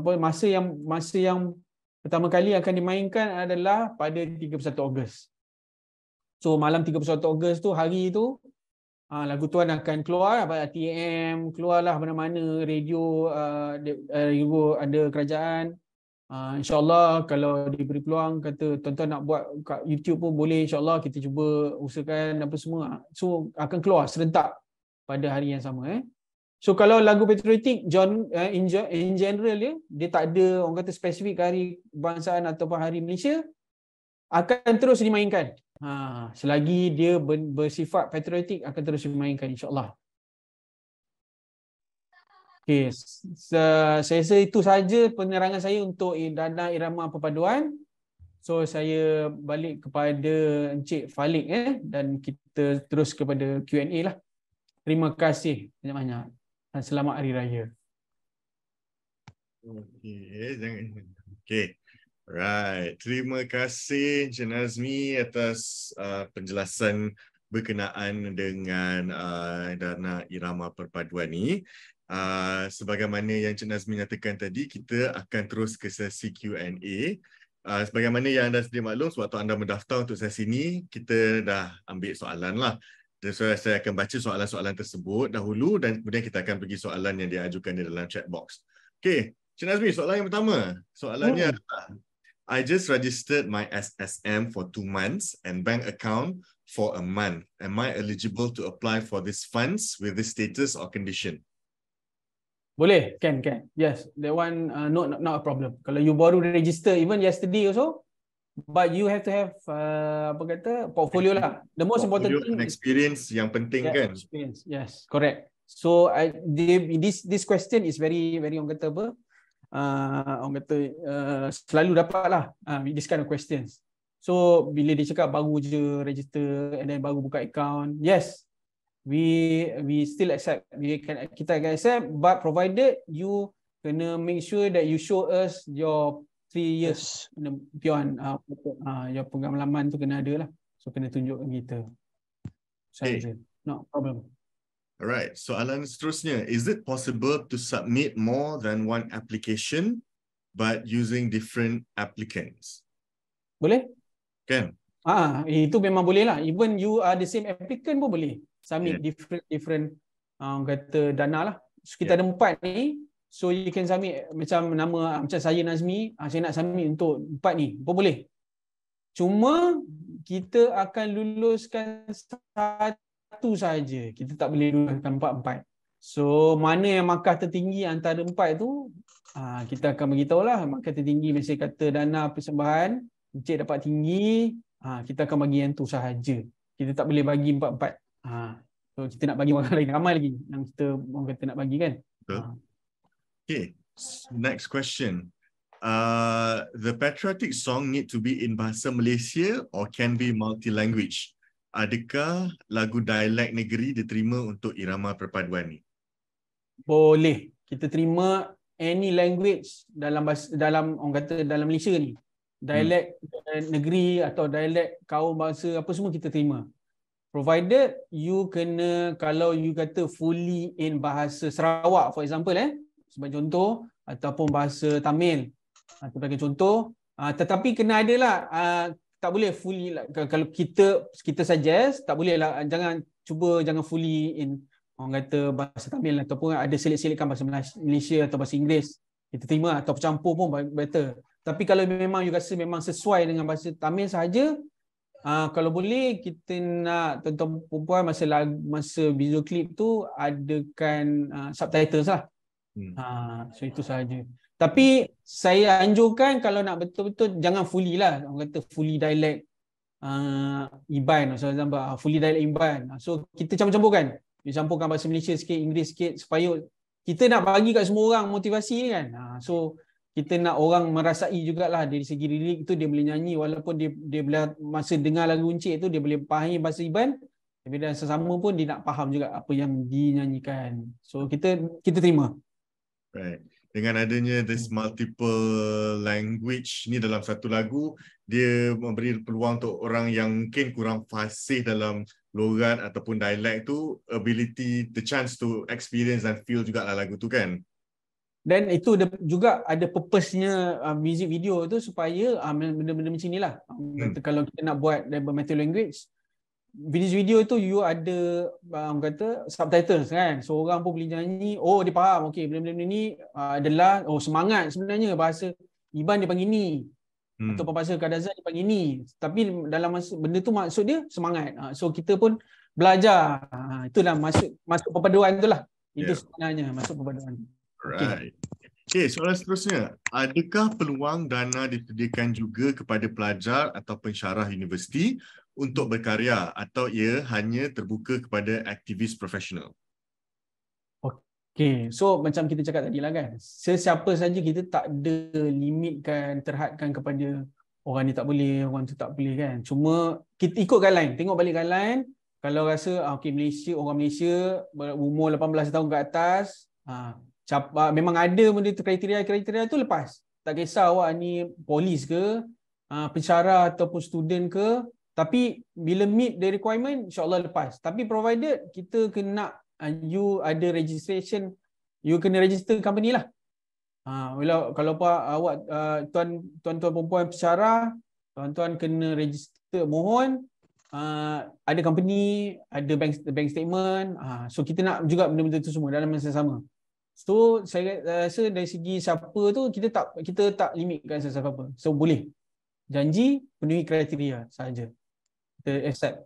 apa masa yang masa yang pertama kali akan dimainkan adalah pada 31 Ogos. So malam 31 Ogos tu hari tu uh, lagu tuan akan keluar apa TM keluarlah mana-mana radio uh, uh, ada kerajaan uh, insyaallah kalau diberi peluang kata tuan-tuan nak buat kat YouTube pun boleh insyaallah kita cuba usahakan apa semua so akan keluar serentak pada hari yang sama eh So kalau lagu patriotik John eh, in general ya, dia tak ada orang kata spesifik hari kebangsaan ataupun hari Malaysia akan terus dimainkan Ha, selagi dia bersifat patriotik akan terus dimainkan insyaAllah. Okay. So, uh, saya rasa itu saja penerangan saya untuk dana irama perpaduan. So saya balik kepada Encik Falik eh, dan kita terus kepada Q&A lah. Terima kasih banyak-banyak dan selamat Hari Raya. Okay. Okay. Right. Terima kasih Encik atas uh, penjelasan berkenaan dengan uh, dana irama perpaduan ini. Uh, sebagaimana yang Encik Nazmi nyatakan tadi, kita akan terus ke sesi Q&A. Uh, sebagaimana yang anda sedia maklum, sewaktu anda mendaftar untuk sesi ini, kita dah ambil soalan. Lah. Jadi so, saya akan baca soalan-soalan tersebut dahulu dan kemudian kita akan pergi soalan yang diajukan di dalam chat box. Okay. Encik Nazmi, soalan yang pertama. Soalannya hmm. I just registered my SSM for two months and bank account for a month. Am I eligible to apply for these funds with this status or condition? Boleh, can, can. Yes, that one uh, not, not a problem. Kalau you baru register, even yesterday also, but you have to have uh, apa kata portfolio lah. The most important thing experience is, yang penting yeah, kan. Experience, yes, correct. So I, this this question is very very orang kata apa? uh, orang kata uh, selalu dapatlah uh, this kind of questions. So bila dia cakap baru je register and then baru buka account, yes. We we still accept. We can kita akan accept but provided you kena make sure that you show us your three years yes. beyond uh, uh, your pengalaman tu kena ada lah. So kena tunjuk kita. Saya hey. Eh. No problem. Alright, soalan seterusnya. Is it possible to submit more than one application but using different applicants? Boleh. Kan? Ah, itu memang boleh lah. Even you are the same applicant pun boleh. Submit yeah. different different um, kata dana lah. So, kita yeah. ada empat ni. So you can submit eh, macam nama ah, macam saya Nazmi. Ah, saya nak submit untuk empat ni. Pun boleh. Cuma kita akan luluskan satu satu saja. Kita tak boleh dudukkan empat-empat. So, mana yang markah tertinggi antara empat tu, ah, kita akan beritahu lah. Markah tertinggi mesti kata dana persembahan, encik dapat tinggi, ah, kita akan bagi yang tu sahaja. Kita tak boleh bagi empat-empat. Ah, so, kita nak bagi orang [LAUGHS] lain ramai lagi yang kita orang kata nak bagi kan. Okay, next question. Uh, the patriotic song need to be in Bahasa Malaysia or can be multi-language? adakah lagu dialek negeri diterima untuk irama perpaduan ni? Boleh. Kita terima any language dalam dalam orang kata dalam Malaysia ni. Dialek hmm. negeri atau dialek kaum bangsa apa semua kita terima. Provided you kena kalau you kata fully in bahasa Sarawak for example eh sebagai contoh ataupun bahasa Tamil ha, sebagai contoh uh, tetapi kena ada lah uh, tak boleh fully lah. kalau kita kita suggest tak boleh lah jangan cuba jangan fully in orang kata bahasa Tamil lah. ataupun ada selit-selitkan bahasa Malaysia atau bahasa Inggeris kita terima atau campur pun better tapi kalau memang you rasa memang sesuai dengan bahasa Tamil sahaja uh, kalau boleh kita nak tuan-tuan perempuan masa lag, masa video clip tu adakan uh, subtitles lah hmm. uh, so itu sahaja tapi saya anjurkan kalau nak betul-betul jangan fully lah. Orang kata fully dialect uh, Iban. So, example, ah, fully dialect Iban. Ah, so kita campur-campur kan. Kita campurkan bahasa Malaysia sikit, Inggeris sikit, supaya Kita nak bagi kat semua orang motivasi kan. Uh, so kita nak orang merasai jugalah dari segi lirik tu dia boleh nyanyi walaupun dia dia bila masa dengar lagu Uncik tu dia boleh pahami bahasa Iban tapi dan sesama pun dia nak faham juga apa yang dinyanyikan. So kita kita terima. Right dengan adanya this multiple language ni dalam satu lagu dia memberi peluang untuk orang yang mungkin kurang fasih dalam logat ataupun dialect tu ability the chance to experience and feel juga lah lagu tu kan dan itu juga ada purpose-nya uh, music video tu supaya uh, benda-benda macam inilah hmm. kalau kita nak buat dalam eh, metal language video-video tu you ada uh, orang kata subtitles kan so orang pun boleh nyanyi oh dia faham okey benda-benda ni uh, adalah oh semangat sebenarnya bahasa iban dia panggil ni hmm. atau bahasa kadazan dia panggil ni tapi dalam masa benda tu maksud dia semangat uh, so kita pun belajar uh, itulah masuk masuk perpaduan itulah itu yeah. sebenarnya masuk perpaduan right okey okay, soalan seterusnya adakah peluang dana disediakan juga kepada pelajar atau pensyarah universiti untuk berkarya atau ia hanya terbuka kepada aktivis profesional? Okay, so macam kita cakap tadi lah kan, sesiapa saja kita tak ada limitkan, terhadkan kepada orang ni tak boleh, orang tu tak boleh kan. Cuma kita ikut guideline, tengok balik guideline, kalau rasa ah, okay, Malaysia, orang Malaysia umur 18 tahun ke atas, ha, memang ada benda tu, kriteria-kriteria tu lepas. Tak kisah awak ni polis ke, ha, pencara ataupun student ke, tapi bila meet the requirement, insyaAllah lepas. Tapi provided kita kena uh, you ada registration, you kena register company lah. Ha, bila, kalau apa awak uh, tuan-tuan perempuan pesara, tuan-tuan kena register mohon, Uh, ada company, ada bank bank statement uh, So kita nak juga benda-benda tu semua dalam masa sama So saya rasa dari segi siapa tu kita tak kita tak limitkan sesiapa apa So boleh, janji penuhi kriteria saja kita accept?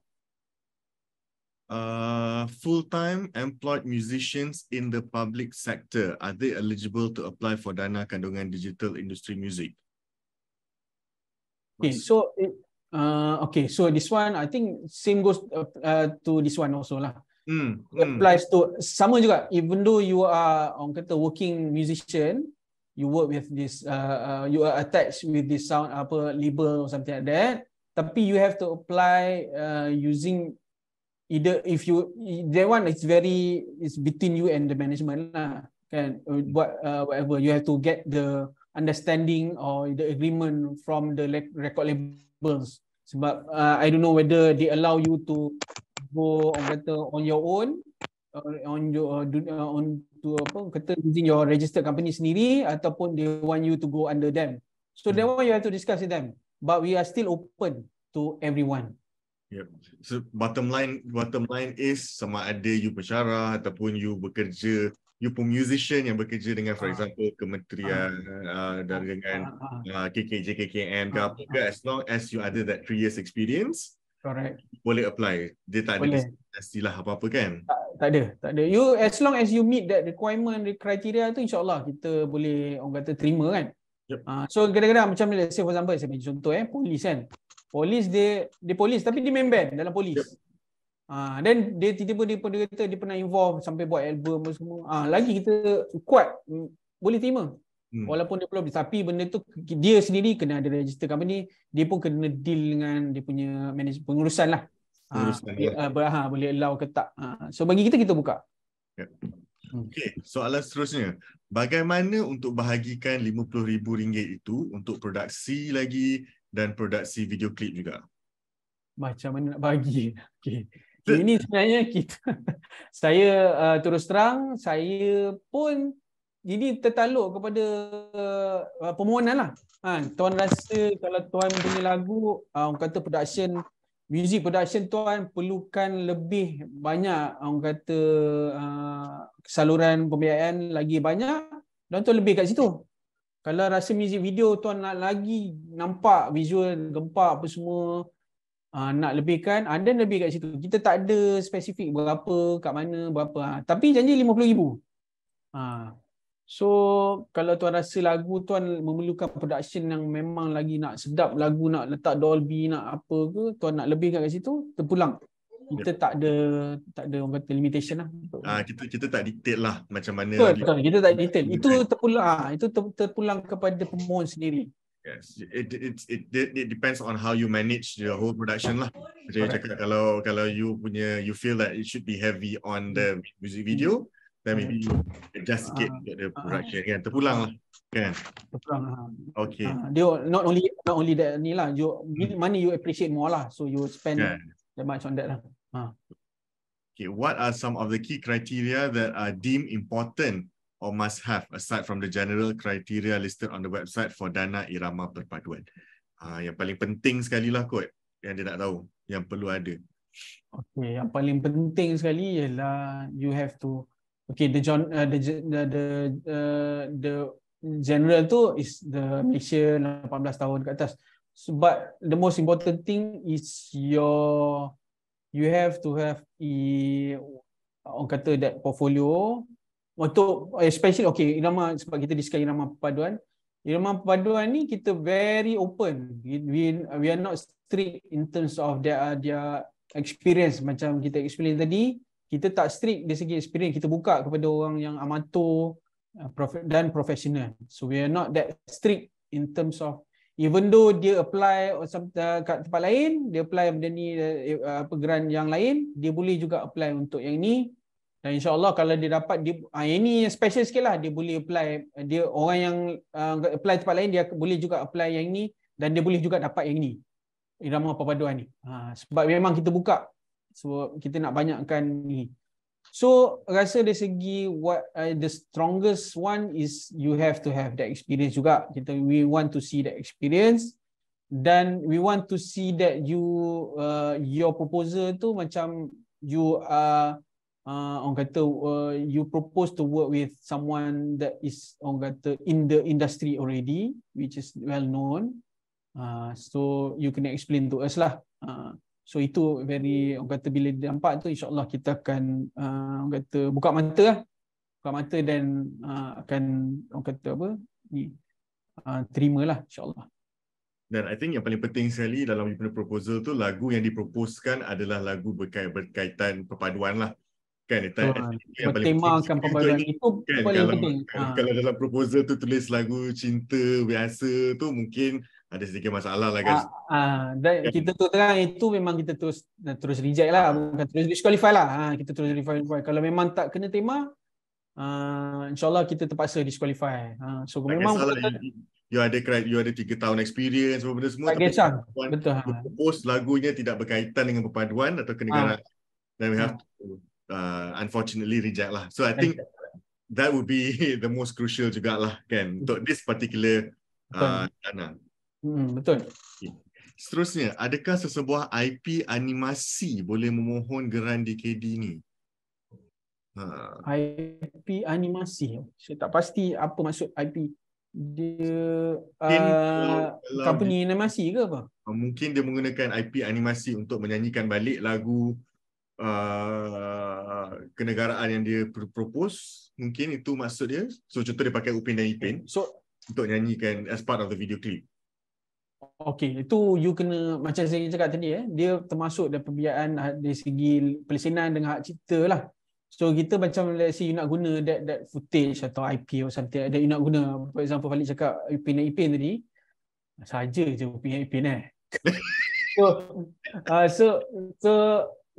Uh, full-time employed musicians in the public sector, are they eligible to apply for Dana Kandungan Digital Industry Music? Okay, so uh, okay, so this one, I think same goes uh, uh to this one also lah. Mm, mm. Applies to, sama juga, even though you are, on kata, working musician, you work with this, uh, uh, you are attached with this sound, apa, label or something like that, tapi you have to apply uh, using either if you that one is very is between you and the management lah kan uh, what uh, whatever you have to get the understanding or the agreement from the record labels sebab uh, I don't know whether they allow you to go on better on your own or uh, on your uh, on to apa kata using your registered company sendiri ataupun they want you to go under them so mm. then one you have to discuss with them but we are still open to everyone. Yeah. So bottom line, bottom line is sama ada you pencara ataupun you bekerja, you pun musician yang bekerja dengan, for ah. example, kementerian uh, dan dengan uh, KKJ, KKN, uh, apa ke, as long as you ada that three years experience, correct. boleh apply. Dia tak ada boleh. lah apa-apa kan? Tak, ada, tak ada. You as long as you meet that requirement, the criteria tu insyaallah kita boleh orang kata terima kan. Yep. Uh, ah, so kadang-kadang macam ni, say for example, saya bagi contoh eh, polis kan. Polis dia, dia polis tapi dia member dalam polis. Yep. Uh, ah, then dia tiba-tiba dia, dia kata dia pernah involve sampai buat album semua. Uh, lagi kita kuat, mm, boleh terima. Hmm. Walaupun dia belum, tapi benda tu dia sendiri kena ada register company, dia pun kena deal dengan dia punya manage, pengurusan lah. Pengurusan, uh, uh, boleh allow ke tak. Uh, so bagi kita, kita buka. Yep. Okay, soalan seterusnya bagaimana untuk bahagikan RM50,000 itu untuk produksi lagi dan produksi video klip juga? Macam mana nak bagi? [LAUGHS] Okay. Ini sebenarnya kita, [LAUGHS] saya uh, terus terang, saya pun ini tertaluk kepada uh, permohonan lah. Ha, tuan rasa kalau tuan punya lagu, uh, orang kata production music production tuan perlukan lebih banyak orang kata uh, saluran pembiayaan lagi banyak dan tu lebih kat situ kalau rasa music video tuan nak lagi nampak visual gempak apa semua uh, nak lebihkan ada uh, lebih kat situ kita tak ada spesifik berapa kat mana berapa uh, tapi janji 50000 ah uh, So kalau tuan rasa lagu tuan memerlukan production yang memang lagi nak sedap lagu nak letak Dolby nak apa ke tuan nak lebih kat situ terpulang. Ya. Kita ya. tak ada tak ada orang kata limitation lah. Ah kita kita tak detail lah macam mana. Betul, betul. kita tak detail. Itu terpulang ah itu terpulang kepada pemohon sendiri. Yes, it it it it depends on how you manage the whole production lah. Macam cakap kalau kalau you punya you feel that it should be heavy on the music video, mm then maybe you adjust sikit uh, ah. the ah. production uh, kan terpulang lah kan terpulang lah okay ah, dia uh, not only not only that ni lah you hmm. money you appreciate more lah so you spend yeah. Kan. that much on that lah ha uh. okay what are some of the key criteria that are deemed important or must have aside from the general criteria listed on the website for dana irama perpaduan ah uh, yang paling penting sekali lah kot yang dia nak tahu yang perlu ada okay yang paling penting sekali ialah you have to okay the John uh, the the the, uh, the general tu is the Malaysia 18 tahun ke atas. So, but the most important thing is your you have to have e orang kata that portfolio untuk especially okay nama sebab kita discuss irama perpaduan nama paduan ni kita very open we we are not strict in terms of their their experience macam kita explain tadi kita tak strict di segi experience kita buka kepada orang yang amatur uh, dan profesional so we are not that strict in terms of even though dia apply uh, kat tempat lain dia apply benda ni uh, eh, apa grant yang lain dia boleh juga apply untuk yang ni dan insyaallah kalau dia dapat dia ah, yang ni special sikit lah dia boleh apply dia orang yang apply tempat lain dia boleh juga apply yang ni dan dia boleh juga dapat yang ni irama perpaduan ni ha, sebab memang kita buka So kita nak banyakkan ni. So rasa dari segi what uh, the strongest one is you have to have that experience juga. Kita we want to see that experience dan we want to see that you uh, your proposal tu macam you are uh, orang kata uh, you propose to work with someone that is orang kata in the industry already which is well known. Uh, so you can explain to us lah. Uh, So itu very orang kata bila nampak tu insyaallah kita akan uh, orang kata buka mata lah. Buka mata dan uh, akan orang kata apa ni uh, terimalah insyaallah. Dan I think yang paling penting sekali dalam proposal tu lagu yang diproposkan adalah lagu berkaitan perpaduan lah kan itu yang paling temakan pembaharuan itu kan, paling penting kalau, ha. kalau dalam proposal tu tulis lagu cinta biasa tu mungkin ada sedikit masalah lah guys. Ha, ha, kita tu terang itu memang kita terus eh, terus reject lah bukan terus disqualify lah. Ha, kita terus disqualify. Kalau memang tak kena tema uh, ah, insyaallah kita terpaksa disqualify. Ha, so tak memang kita, you, you ada you ada 3 tahun experience apa benda semua tak kisah. betul. Ha. Post lagunya tidak berkaitan dengan perpaduan atau kena ha. dan ah. we have ah. to uh, unfortunately reject lah. So I think that would be [LAUGHS] the most crucial juga lah kan untuk this particular uh, dana. Hmm, betul. Seterusnya, adakah sesebuah IP animasi boleh memohon geran DKD ni? Ha. IP animasi? Saya tak pasti apa maksud IP. Dia uh, company animasi ke apa? Mungkin dia menggunakan IP animasi untuk menyanyikan balik lagu uh, kenegaraan yang dia propose mungkin itu maksud dia so contoh dia pakai Upin dan Ipin so untuk nyanyikan as part of the video clip Okay, itu you kena macam saya cakap tadi eh dia termasuk dalam pembiayaan ha- dari segi pelesenan dengan hak cipta lah So kita macam let's say you nak guna that, that footage atau IP or something that you nak guna for example Khalid cakap Upin dan Ipin tadi saja je Upin dan Ipin eh. [LAUGHS] so, uh, so, so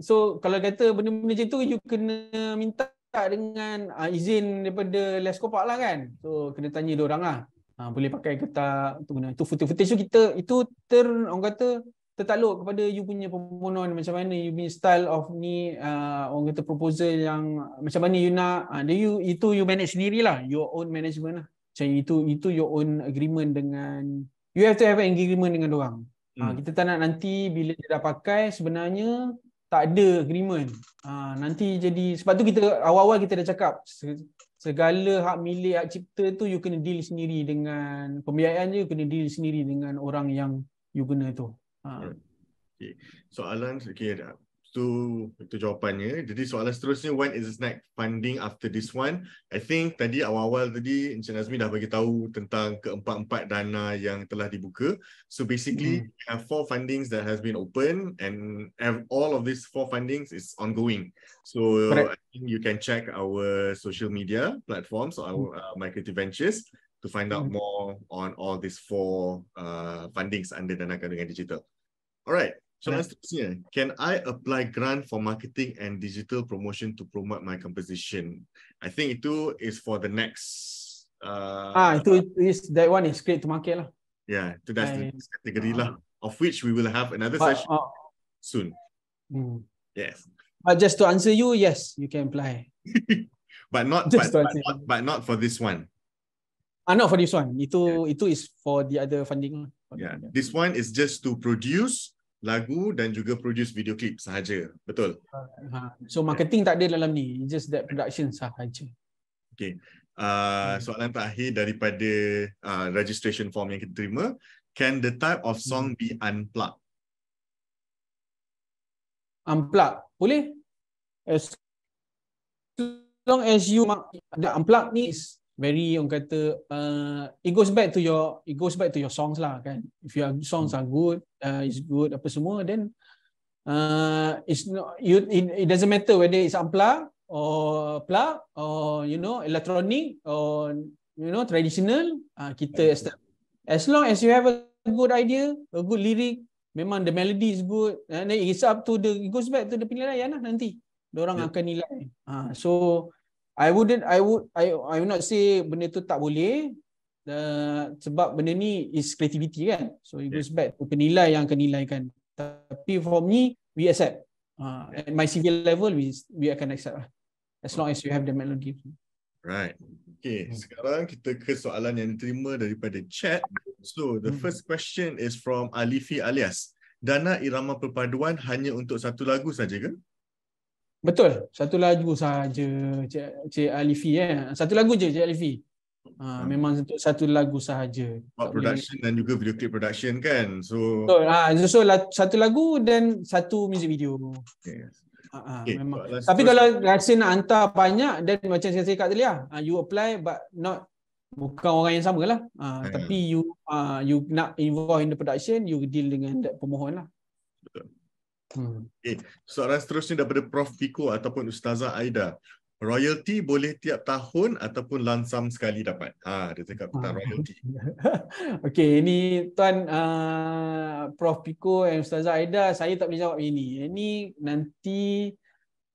So kalau kata benda-benda macam tu you kena minta dengan uh, izin daripada leskopak lah kan. So kena tanya dia orang lah. Uh, boleh pakai ke tak tu guna tu footage footage tu kita itu ter orang kata tertakluk kepada you punya permohonan macam mana you punya style of ni uh, orang kata proposal yang macam mana you nak uh, you itu you manage sendiri lah your own management lah. Macam itu itu your own agreement dengan you have to have an agreement dengan dia orang. Hmm. Uh, kita tak nak nanti bila dia dah pakai sebenarnya tak ada agreement. Ha, nanti jadi sebab tu kita awal-awal kita dah cakap segala hak milik hak cipta tu you kena deal sendiri dengan pembiayaan je you kena deal sendiri dengan orang yang you guna tu. Ha. Ya. Okay. Soalan okay, tu itu jawapannya. Jadi soalan seterusnya when is next funding after this one? I think tadi awal-awal tadi Encik Nazmi dah bagi tahu tentang keempat-empat dana yang telah dibuka. So basically mm. we have four fundings that has been open and have all of these four fundings is ongoing. So Correct. I think you can check our social media platforms or our uh, My Ventures to find out mm. more on all these four uh, fundings under dana dengan digital. Alright. So let's Can I apply grant for marketing and digital promotion to promote my composition? I think too is for the next. Uh, ah, itu is that one is great to market lah. Yeah, itu that's I, the next category uh, lah. Of which we will have another but, session uh, soon. Mm. Yes. But just to answer you, yes, you can apply. [LAUGHS] but not but, but, not but not for this one. Ah, not for this one. Itu yeah. itu is for the other funding. Yeah, this one is just to produce lagu dan juga produce video clip sahaja. Betul? Ha, so marketing yeah. tak ada dalam ni. Just that production sahaja. Okay. Uh, soalan terakhir daripada uh, registration form yang kita terima. Can the type of song be unplugged? Unplugged? Boleh? As long as you... Mark, the unplugged ni is very orang kata uh, it goes back to your it goes back to your songs lah kan if your songs hmm. are good uh, is good apa semua then uh, it's not you it, it doesn't matter whether it's ampla or pla or you know electronic or you know traditional uh, kita as, as long as you have a good idea a good lyric memang the melody is good and it's up to the it goes back to the penilaian lah nanti orang yeah. akan nilai uh, so I wouldn't I would I I would not say benda tu tak boleh uh, sebab benda ni is creativity kan. So it goes back to penilai yang akan kan. Tapi for me we accept. Uh, at my CV level we we akan accept lah. As long as you have the melody. Right. Okay, hmm. sekarang kita ke soalan yang diterima daripada chat. So, the hmm. first question is from Alifi alias. Dana irama perpaduan hanya untuk satu lagu saja ke? Betul. Satu lagu saja Cik, Cik Alifi eh. Satu lagu je Cik Alifi. Ha, hmm. memang untuk satu lagu sahaja. Buat production dan juga video clip production kan. So Betul. Ha, so, so satu lagu dan satu music video. Yes. Ha, ha, okay. So, Tapi kalau rasa nak hantar banyak dan macam saya cakap tadi lah, ha, you apply but not Bukan orang yang samalah. lah. Uh, tapi you uh, you nak involve in the production, you deal dengan that pemohon lah. Okay. Hmm. Eh, soalan seterusnya daripada Prof. Fiko ataupun Ustazah Aida. Royalty boleh tiap tahun ataupun lansam sekali dapat? Ha, dia cakap tentang hmm. royalty. [LAUGHS] Okey, ini Tuan uh, Prof. Piko dan Ustazah Aida, saya tak boleh jawab ini. Ini nanti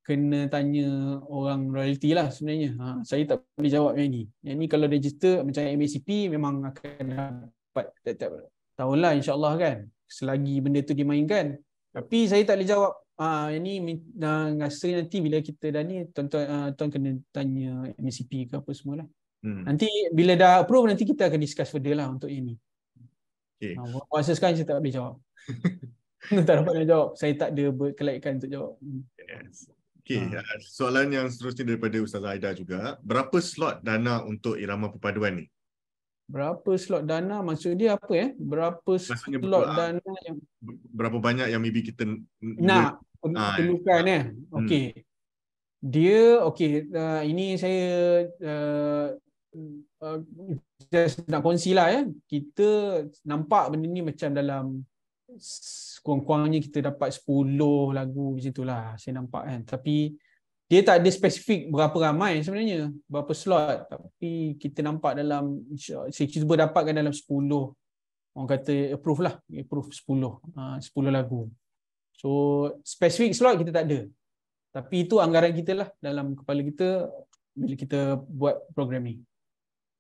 kena tanya orang royalty lah sebenarnya. Ha, saya tak boleh jawab yang ini. Yang ini kalau register macam MACP memang akan dapat tiap-tiap tahun lah insyaAllah kan. Selagi benda tu dimainkan. Tapi saya tak boleh jawab ah uh, ini uh, ah, ngasri nanti bila kita dah ni tuan-tuan uh, tuan kena tanya MCP ke apa semua Hmm. Nanti bila dah approve nanti kita akan discuss further lah untuk ini. Okey. Uh, ah, masa sekarang saya tak boleh jawab. [LAUGHS] tak dapat nak jawab. Saya tak ada berkelaikan untuk jawab. Yes. Okey, uh. soalan yang seterusnya daripada Ustaz Aida juga, berapa slot dana untuk irama perpaduan ni? Berapa slot dana maksud dia apa eh? Berapa Maksudnya slot berapa, lah. dana yang berapa banyak yang maybe kita nak ah, ya. perlukan ah, eh. Hmm. Okey. Hmm. Dia okey uh, ini saya uh, uh, just nak kongsilah eh. Kita nampak benda ni macam dalam kurang-kurangnya kita dapat 10 lagu macam itulah saya nampak kan. Tapi dia tak ada spesifik berapa ramai sebenarnya berapa slot tapi kita nampak dalam saya cuba dapatkan dalam 10 orang kata approve lah approve 10 10 ha, lagu so spesifik slot kita tak ada tapi itu anggaran kita lah dalam kepala kita bila kita buat program ni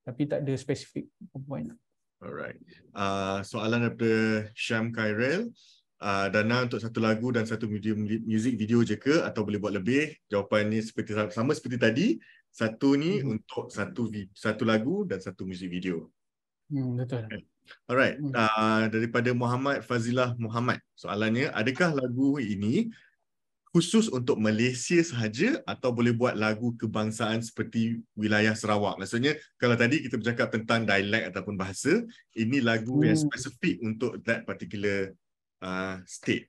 tapi tak ada spesifik apa-apa. Alright. Uh, soalan daripada Syam Khairil uh, dana untuk satu lagu dan satu video music video je ke atau boleh buat lebih? Jawapannya seperti sama seperti tadi. Satu ni hmm. untuk satu satu lagu dan satu music video. Hmm, betul. Okay. Eh, alright, uh, daripada Muhammad Fazilah Muhammad. Soalannya, adakah lagu ini khusus untuk Malaysia sahaja atau boleh buat lagu kebangsaan seperti wilayah Sarawak? Maksudnya, kalau tadi kita bercakap tentang dialek ataupun bahasa, ini lagu hmm. yang spesifik untuk that particular uh, state.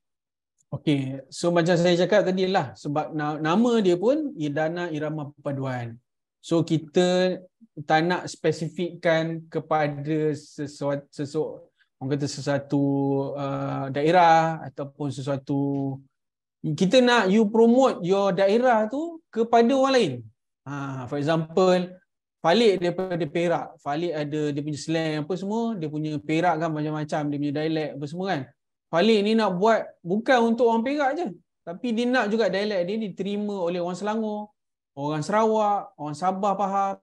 Okay, so macam saya cakap tadi lah, sebab na- nama dia pun Irdana Irama Perpaduan. So kita tak nak spesifikkan kepada sesuatu, sesu- kata sesuatu uh, daerah ataupun sesuatu, kita nak you promote your daerah tu kepada orang lain. Ha, for example, Falik daripada Perak. Falik ada dia punya slang apa semua. Dia punya Perak kan macam-macam. Dia punya dialek apa semua kan. Paling ni nak buat bukan untuk orang Perak je. Tapi dia nak juga dialek dia diterima oleh orang Selangor, orang Sarawak, orang Sabah faham,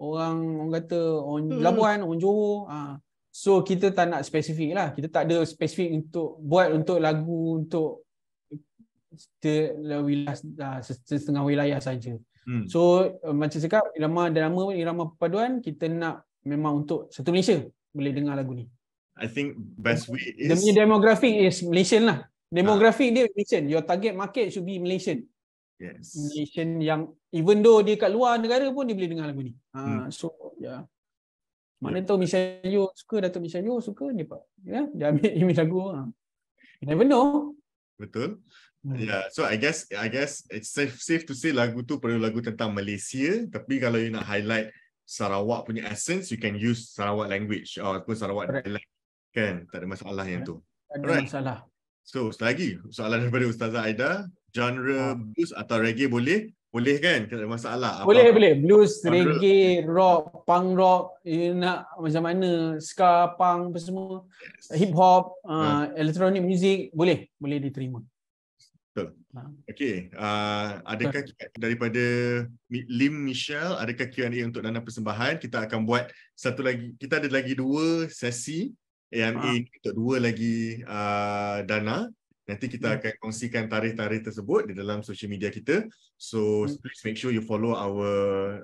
orang orang kata orang hmm. Labuan, orang Johor. Ha. So kita tak nak spesifik lah. Kita tak ada spesifik untuk buat untuk lagu untuk wilayah ha, setengah wilayah saja. Hmm. So eh, macam sekarang irama dan nama irama perpaduan kita nak memang untuk satu Malaysia boleh dengar lagu ni. I think best way is... Demi demografi is Malaysian lah. Demografi ah. dia Malaysian. Your target market should be Malaysian. Yes. Malaysian yang even though dia kat luar negara pun dia boleh dengar lagu ni. Ah, hmm. so, yeah. Mana yeah. tahu Michelle Yeoh suka, Dato' Michelle Yeoh suka, ni pak, yeah? dia ambil Imi lagu. Uh. You never know. Betul. Hmm. Yeah, so I guess I guess it's safe safe to say lagu tu perlu lagu tentang Malaysia. Tapi kalau you nak highlight Sarawak punya essence, you can use Sarawak language ataupun Sarawak dialect Kan? Tak ada masalah yang tu. Tak ada Alright. masalah. So, lagi soalan daripada Ustazah Aida, genre ah. blues atau reggae boleh? Boleh kan? Tak ada masalah. Apa boleh, apa? boleh. Blues, genre. reggae, rock, punk rock, nak macam mana, ska, punk, apa semua. Yes. Hip hop, uh, ha. electronic music, boleh. Boleh diterima. Betul. Ha. Okay. Uh, adakah Betul. daripada Lim Michelle, adakah Q&A untuk dana Persembahan? Kita akan buat satu lagi, kita ada lagi dua sesi AMA ha. Ah. untuk dua lagi uh, dana. Nanti kita hmm. akan kongsikan tarikh-tarikh tersebut di dalam social media kita. So hmm. please make sure you follow our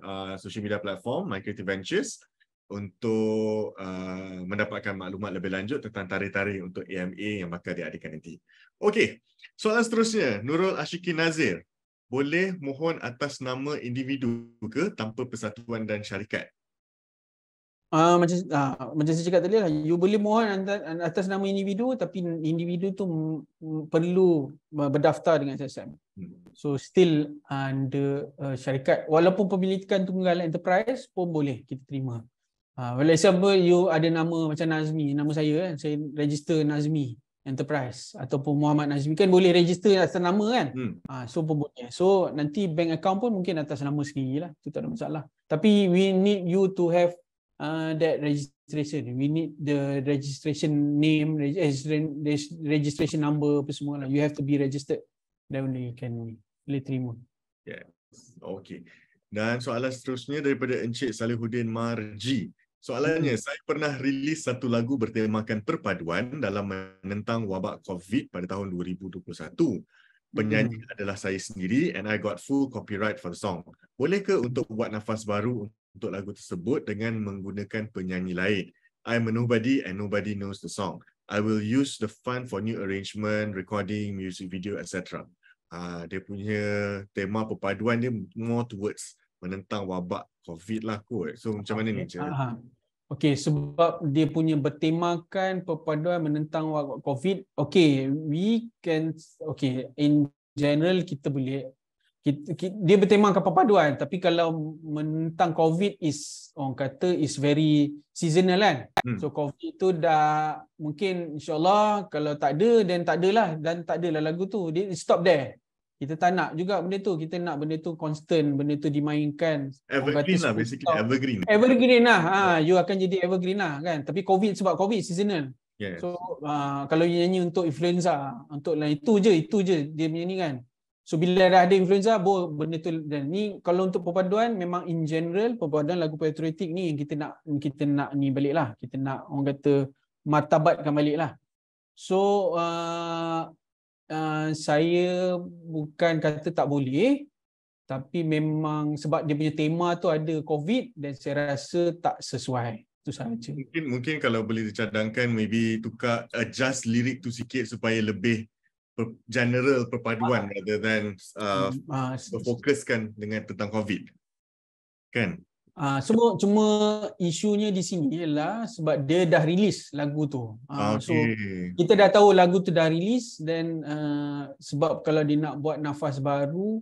uh, social media platform, Micro Ventures untuk uh, mendapatkan maklumat lebih lanjut tentang tarikh-tarikh untuk AMA yang bakal diadakan nanti. Okey, soalan seterusnya. Nurul Ashiki Nazir, boleh mohon atas nama individu ke tanpa persatuan dan syarikat? Uh, macam uh, macam saya cakap tadi lah, you boleh mohon atas nama individu tapi individu tu perlu berdaftar dengan SSM. Hmm. So still under uh, syarikat walaupun pemilikan tunggal enterprise pun boleh kita terima. Ah uh, example you ada nama macam Nazmi, nama saya kan, saya register Nazmi enterprise ataupun Muhammad Nazmi kan boleh register atas nama kan. hmm. uh, so pun boleh. So nanti bank account pun mungkin atas nama sendiri lah, tu tak ada masalah. Tapi we need you to have Ah, that registration. We need the registration name, eh, registration number, apa semua lah. You have to be registered. Then only you can literally move. Yes. Okay. Dan soalan seterusnya daripada Encik Salihuddin Marji. Soalannya, hmm. saya pernah rilis satu lagu bertemakan perpaduan dalam menentang wabak COVID pada tahun 2021. Penyanyi hmm. adalah saya sendiri and I got full copyright for the song. Bolehkah untuk buat nafas baru untuk lagu tersebut dengan menggunakan penyanyi lain. I'm a nobody and nobody knows the song. I will use the fund for new arrangement, recording, music video, etc. Uh, ah, dia punya tema perpaduan dia more towards menentang wabak COVID lah kot. So okay. macam mana ni? Cara? Aha. Okay, sebab dia punya bertemakan perpaduan menentang wabak COVID. Okay, we can... Okay, in general kita boleh dia bertemakan perpaduan tapi kalau tentang covid is orang kata is very seasonal kan hmm. so covid tu dah mungkin insyaallah kalau tak ada then tak adalah dan tak adalah lagu tu dia stop deh. kita tak nak juga benda tu kita nak benda tu constant benda tu dimainkan evergreen lah basically evergreen evergreen lah ha you akan jadi evergreen lah kan tapi covid sebab covid seasonal yes. so uh, kalau nyanyi untuk influenza untuk lain itu je itu je dia menyanyi kan So bila dah ada influenza boh benda tu dan ni kalau untuk perpaduan memang in general perpaduan lagu patriotik ni yang kita nak kita nak ni balik lah kita nak orang kata martabatkan lah. So uh, uh, saya bukan kata tak boleh tapi memang sebab dia punya tema tu ada covid dan saya rasa tak sesuai. Tu sahaja. Mungkin mungkin kalau boleh dicadangkan maybe tukar adjust lirik tu sikit supaya lebih per, general perpaduan uh, rather than uh, uh, hmm, ah, fokuskan dengan tentang COVID. Kan? Uh, semua cuma isunya di sini ialah sebab dia dah rilis lagu tu. Uh, okay. So kita dah tahu lagu tu dah rilis dan uh, sebab kalau dia nak buat nafas baru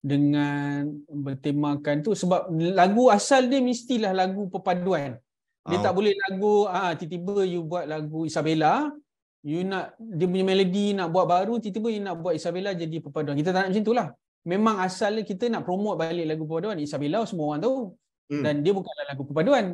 dengan bertemakan tu sebab lagu asal dia mestilah lagu perpaduan. Dia oh. tak boleh lagu ah uh, tiba-tiba you buat lagu Isabella you nak dia punya melody nak buat baru tiba-tiba you nak buat Isabella jadi perpaduan kita tak nak macam itulah memang asalnya kita nak promote balik lagu perpaduan Isabella semua orang tahu hmm. dan dia bukanlah lagu perpaduan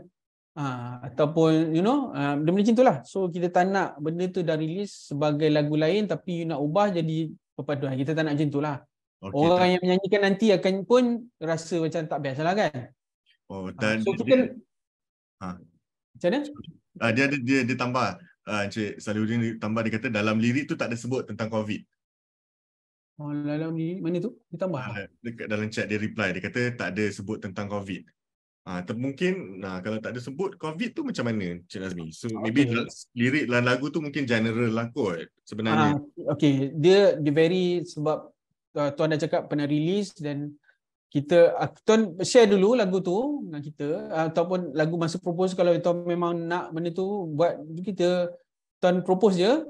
uh, ataupun you know uh, dia macam itulah so kita tak nak benda tu dah release sebagai lagu lain tapi you nak ubah jadi perpaduan kita tak nak macam itulah okay, orang tak. yang menyanyikan nanti akan pun rasa macam tak biasa lah kan oh, ha, dan uh, so dia, kita dia, ha. macam mana? Ah, dia, dia, dia, dia tambah uh, Encik Saluddin tambah dia kata dalam lirik tu tak ada sebut tentang COVID. Oh, dalam ni mana tu? Dia tambah. Uh, ah, dekat dalam chat dia reply dia kata tak ada sebut tentang COVID. Ah, uh, mungkin nah uh, kalau tak ada sebut COVID tu macam mana Encik Nazmi? So okay. maybe lirik dan lagu tu mungkin general lah kot sebenarnya. Uh, okay, dia dia very sebab uh, tuan dah cakap pernah release dan kita uh, tuan share dulu lagu tu dengan kita uh, ataupun lagu masa propose kalau tuan memang nak benda tu buat kita tuan propose je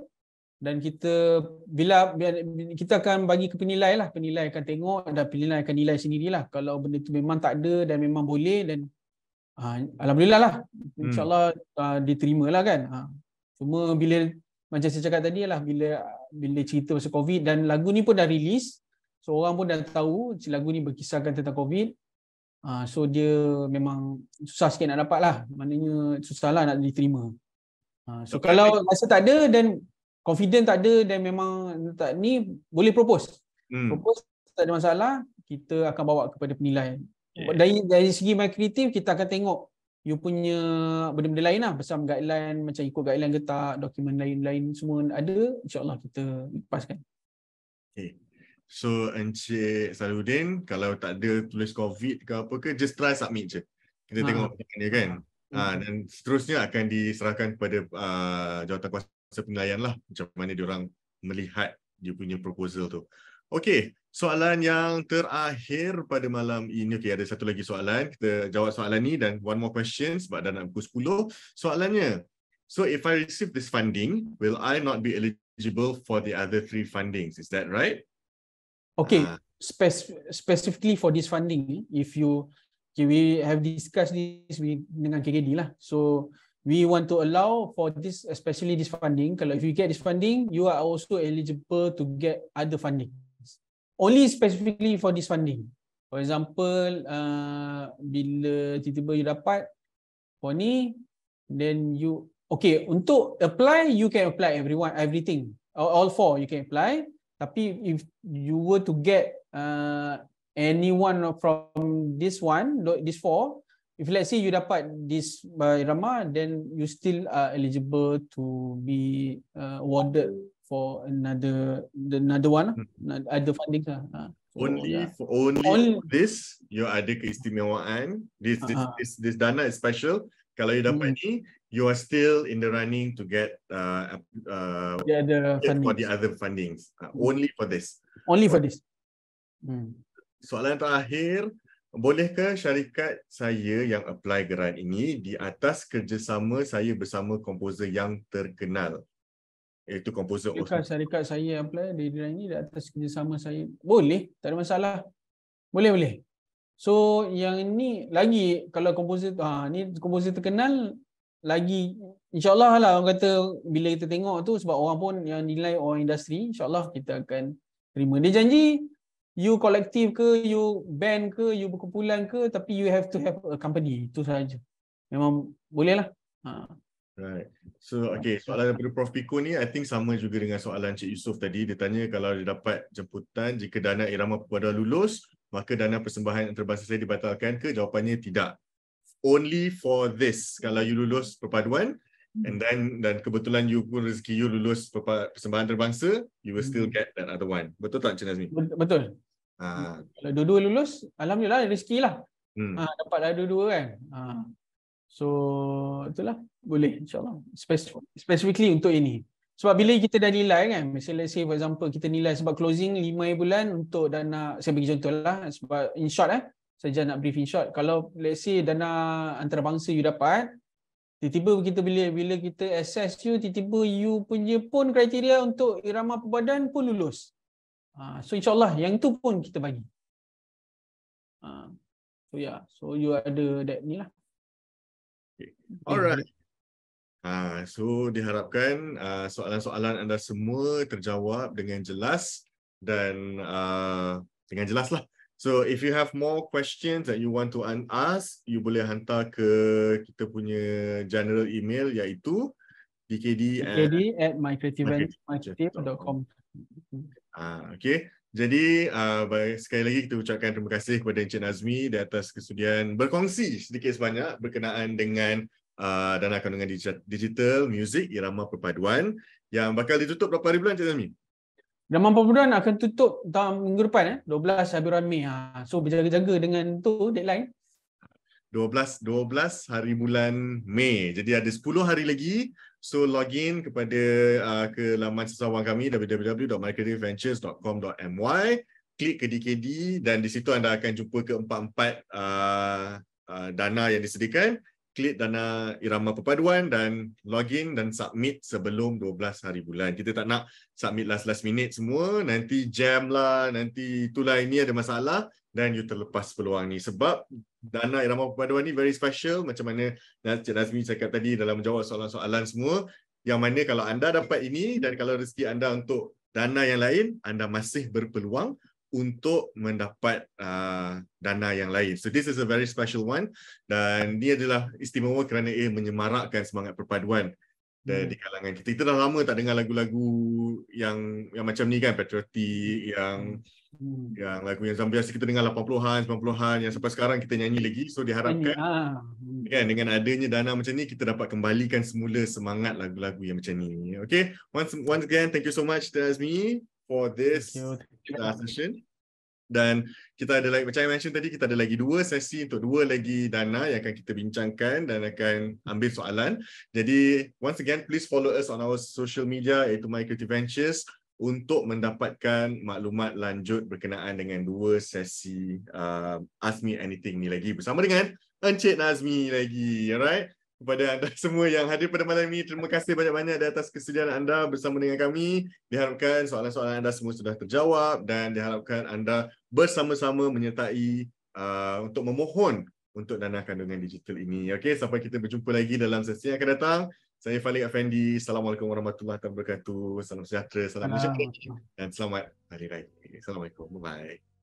dan kita bila kita akan bagi ke penilai lah penilai akan tengok dan penilai akan nilai sendirilah kalau benda tu memang tak ada dan memang boleh dan uh, ha, alhamdulillah lah hmm. insyaallah uh, ha, diterima lah kan uh, cuma bila macam saya cakap tadi lah bila bila cerita pasal covid dan lagu ni pun dah release So orang pun dah tahu lagu ni berkisahkan tentang COVID. Uh, so dia memang susah sikit nak dapat lah. Maknanya susah lah nak diterima. Ah, so okay. kalau rasa tak ada dan confident tak ada dan memang tak ni boleh propose. Hmm. Propose tak ada masalah. Kita akan bawa kepada penilaian. Yeah. Dari, dari segi main kreatif kita akan tengok you punya benda-benda lain lah. Pasal guideline macam ikut guideline ke tak. Dokumen lain-lain semua ada. InsyaAllah kita lepaskan. Okay. So Encik Saludin kalau tak ada tulis COVID ke apa ke just try submit je. Kita ha. tengok pertanyaan ah. dia kan. Ha. Ha, dan seterusnya akan diserahkan kepada uh, ah, jawatankuasa penilaian lah macam mana orang melihat dia punya proposal tu. Okey, soalan yang terakhir pada malam ini. Okey, ada satu lagi soalan. Kita jawab soalan ni dan one more question sebab dah nak pukul 10. Soalannya, so if I receive this funding, will I not be eligible for the other three fundings? Is that right? Okay, ah. Speci- specifically for this funding, if you okay, we have discussed this we dengan KKD lah. So we want to allow for this, especially this funding. Kalau if you get this funding, you are also eligible to get other funding. Only specifically for this funding. For example, uh, bila tiba-tiba you dapat for ni, then you okay untuk apply you can apply everyone everything all, all four you can apply tapi if you were to get uh, anyone from this one, this four, if let's say you dapat this by uh, Rama, then you still are eligible to be uh, awarded for another the another one, hmm. other funding. Uh. So, only yeah. for only, only this, your ada keistimewaan. This this, uh-huh. this this this dana is special. Kalau you dapat hmm. ni, you are still in the running to get uh, uh, the other get for the other fundings uh, mm. only for this only for, for this mm. soalan terakhir bolehkah syarikat saya yang apply grant ini di atas kerjasama saya bersama komposer yang terkenal iaitu komposer bolehkah syarikat saya apply di grant ini di atas kerjasama saya boleh tak ada masalah boleh boleh So yang ini lagi kalau komposer ah ha, ni komposer terkenal lagi insyaallah lah orang kata bila kita tengok tu sebab orang pun yang nilai orang industri insyaallah kita akan terima dia janji you kolektif ke you band ke you berkumpulan ke tapi you have to have a company itu saja memang boleh lah ha. Right. So okay, soalan daripada Prof Piko ni I think sama juga dengan soalan Cik Yusof tadi. Dia tanya kalau dia dapat jemputan jika dana irama perpaduan lulus, maka dana persembahan antarabangsa saya dibatalkan ke? Jawapannya tidak only for this kalau you lulus perpaduan mm-hmm. and then dan kebetulan you pun rezeki you lulus persembahan terbangsa you will mm-hmm. still hmm. get that other one betul tak Cik Nazmi betul ha. kalau dua-dua lulus alhamdulillah rezeki lah hmm. ha, ah, dapat ada dua-dua kan ha. so itulah boleh insyaAllah Specific, specifically untuk ini sebab bila kita dah nilai kan, misalnya let's say for example kita nilai sebab closing lima bulan untuk dana, saya bagi contoh lah, sebab in short eh, saja nak brief in short kalau let's say dana antarabangsa you dapat tiba-tiba kita bila bila kita assess you tiba-tiba you punya pun kriteria untuk irama perbadan pun lulus ha, so insyaallah yang tu pun kita bagi ha, so yeah so you ada that ni lah Okay. Hmm. alright Ah, so diharapkan uh, soalan-soalan anda semua terjawab dengan jelas dan uh, dengan jelas lah. So if you have more questions that you want to ask, you boleh hantar ke kita punya general email iaitu dkd, DKD at, at com. Ah, okay. Jadi uh, baik, sekali lagi kita ucapkan terima kasih kepada Encik Nazmi di atas kesudian berkongsi sedikit sebanyak berkenaan dengan uh, dana kandungan digital, digital music irama perpaduan yang bakal ditutup berapa hari bulan Encik Nazmi? Dan Mampu Pemuduan akan tutup tahun minggu depan eh? 12 Habiran Mei. Ha. So berjaga-jaga dengan tu deadline. 12 12 hari bulan Mei. Jadi ada 10 hari lagi. So login kepada uh, ke laman sesawang kami www.marketingventures.com.my klik ke DKD dan di situ anda akan jumpa keempat-empat uh, uh, dana yang disediakan klik dana irama perpaduan dan login dan submit sebelum 12 hari bulan. Kita tak nak submit last last minute semua, nanti jam lah, nanti itulah ini ada masalah dan you terlepas peluang ni. Sebab dana irama perpaduan ni very special macam mana Cik Nazmi cakap tadi dalam menjawab soalan-soalan semua. Yang mana kalau anda dapat ini dan kalau rezeki anda untuk dana yang lain, anda masih berpeluang untuk mendapat uh, dana yang lain. So this is a very special one dan dia adalah istimewa kerana ia menyemarakkan semangat perpaduan hmm. di kalangan kita. Kita dah lama tak dengar lagu-lagu yang yang macam ni kan patriotik yang hmm. yang lagu yang zaman biasa kita dengar 80-an, 90-an yang sampai sekarang kita nyanyi lagi. So diharapkan ah, hmm. kan dengan adanya dana macam ni kita dapat kembalikan semula semangat lagu-lagu yang macam ni. Okay, once once again thank you so much Tazmi for this uh, session. Dan kita ada lagi macam yang mentioned tadi kita ada lagi dua sesi untuk dua lagi dana yang akan kita bincangkan dan akan ambil soalan. Jadi once again please follow us on our social media iaitu My Creative Ventures untuk mendapatkan maklumat lanjut berkenaan dengan dua sesi uh, Ask Me Anything ni lagi bersama dengan Encik Nazmi lagi. Alright kepada anda [LAUGHS] semua yang hadir pada malam ini. Terima kasih banyak-banyak di atas kesediaan anda bersama dengan kami. Diharapkan soalan-soalan anda semua sudah terjawab dan diharapkan anda bersama-sama menyertai uh, untuk memohon untuk dana kandungan digital ini. Okey, sampai kita berjumpa lagi dalam sesi yang akan datang. Saya Falik Effendi. Assalamualaikum warahmatullahi wabarakatuh. Salam sejahtera, salam sejahtera dan selamat hari raya. Assalamualaikum. Bye-bye.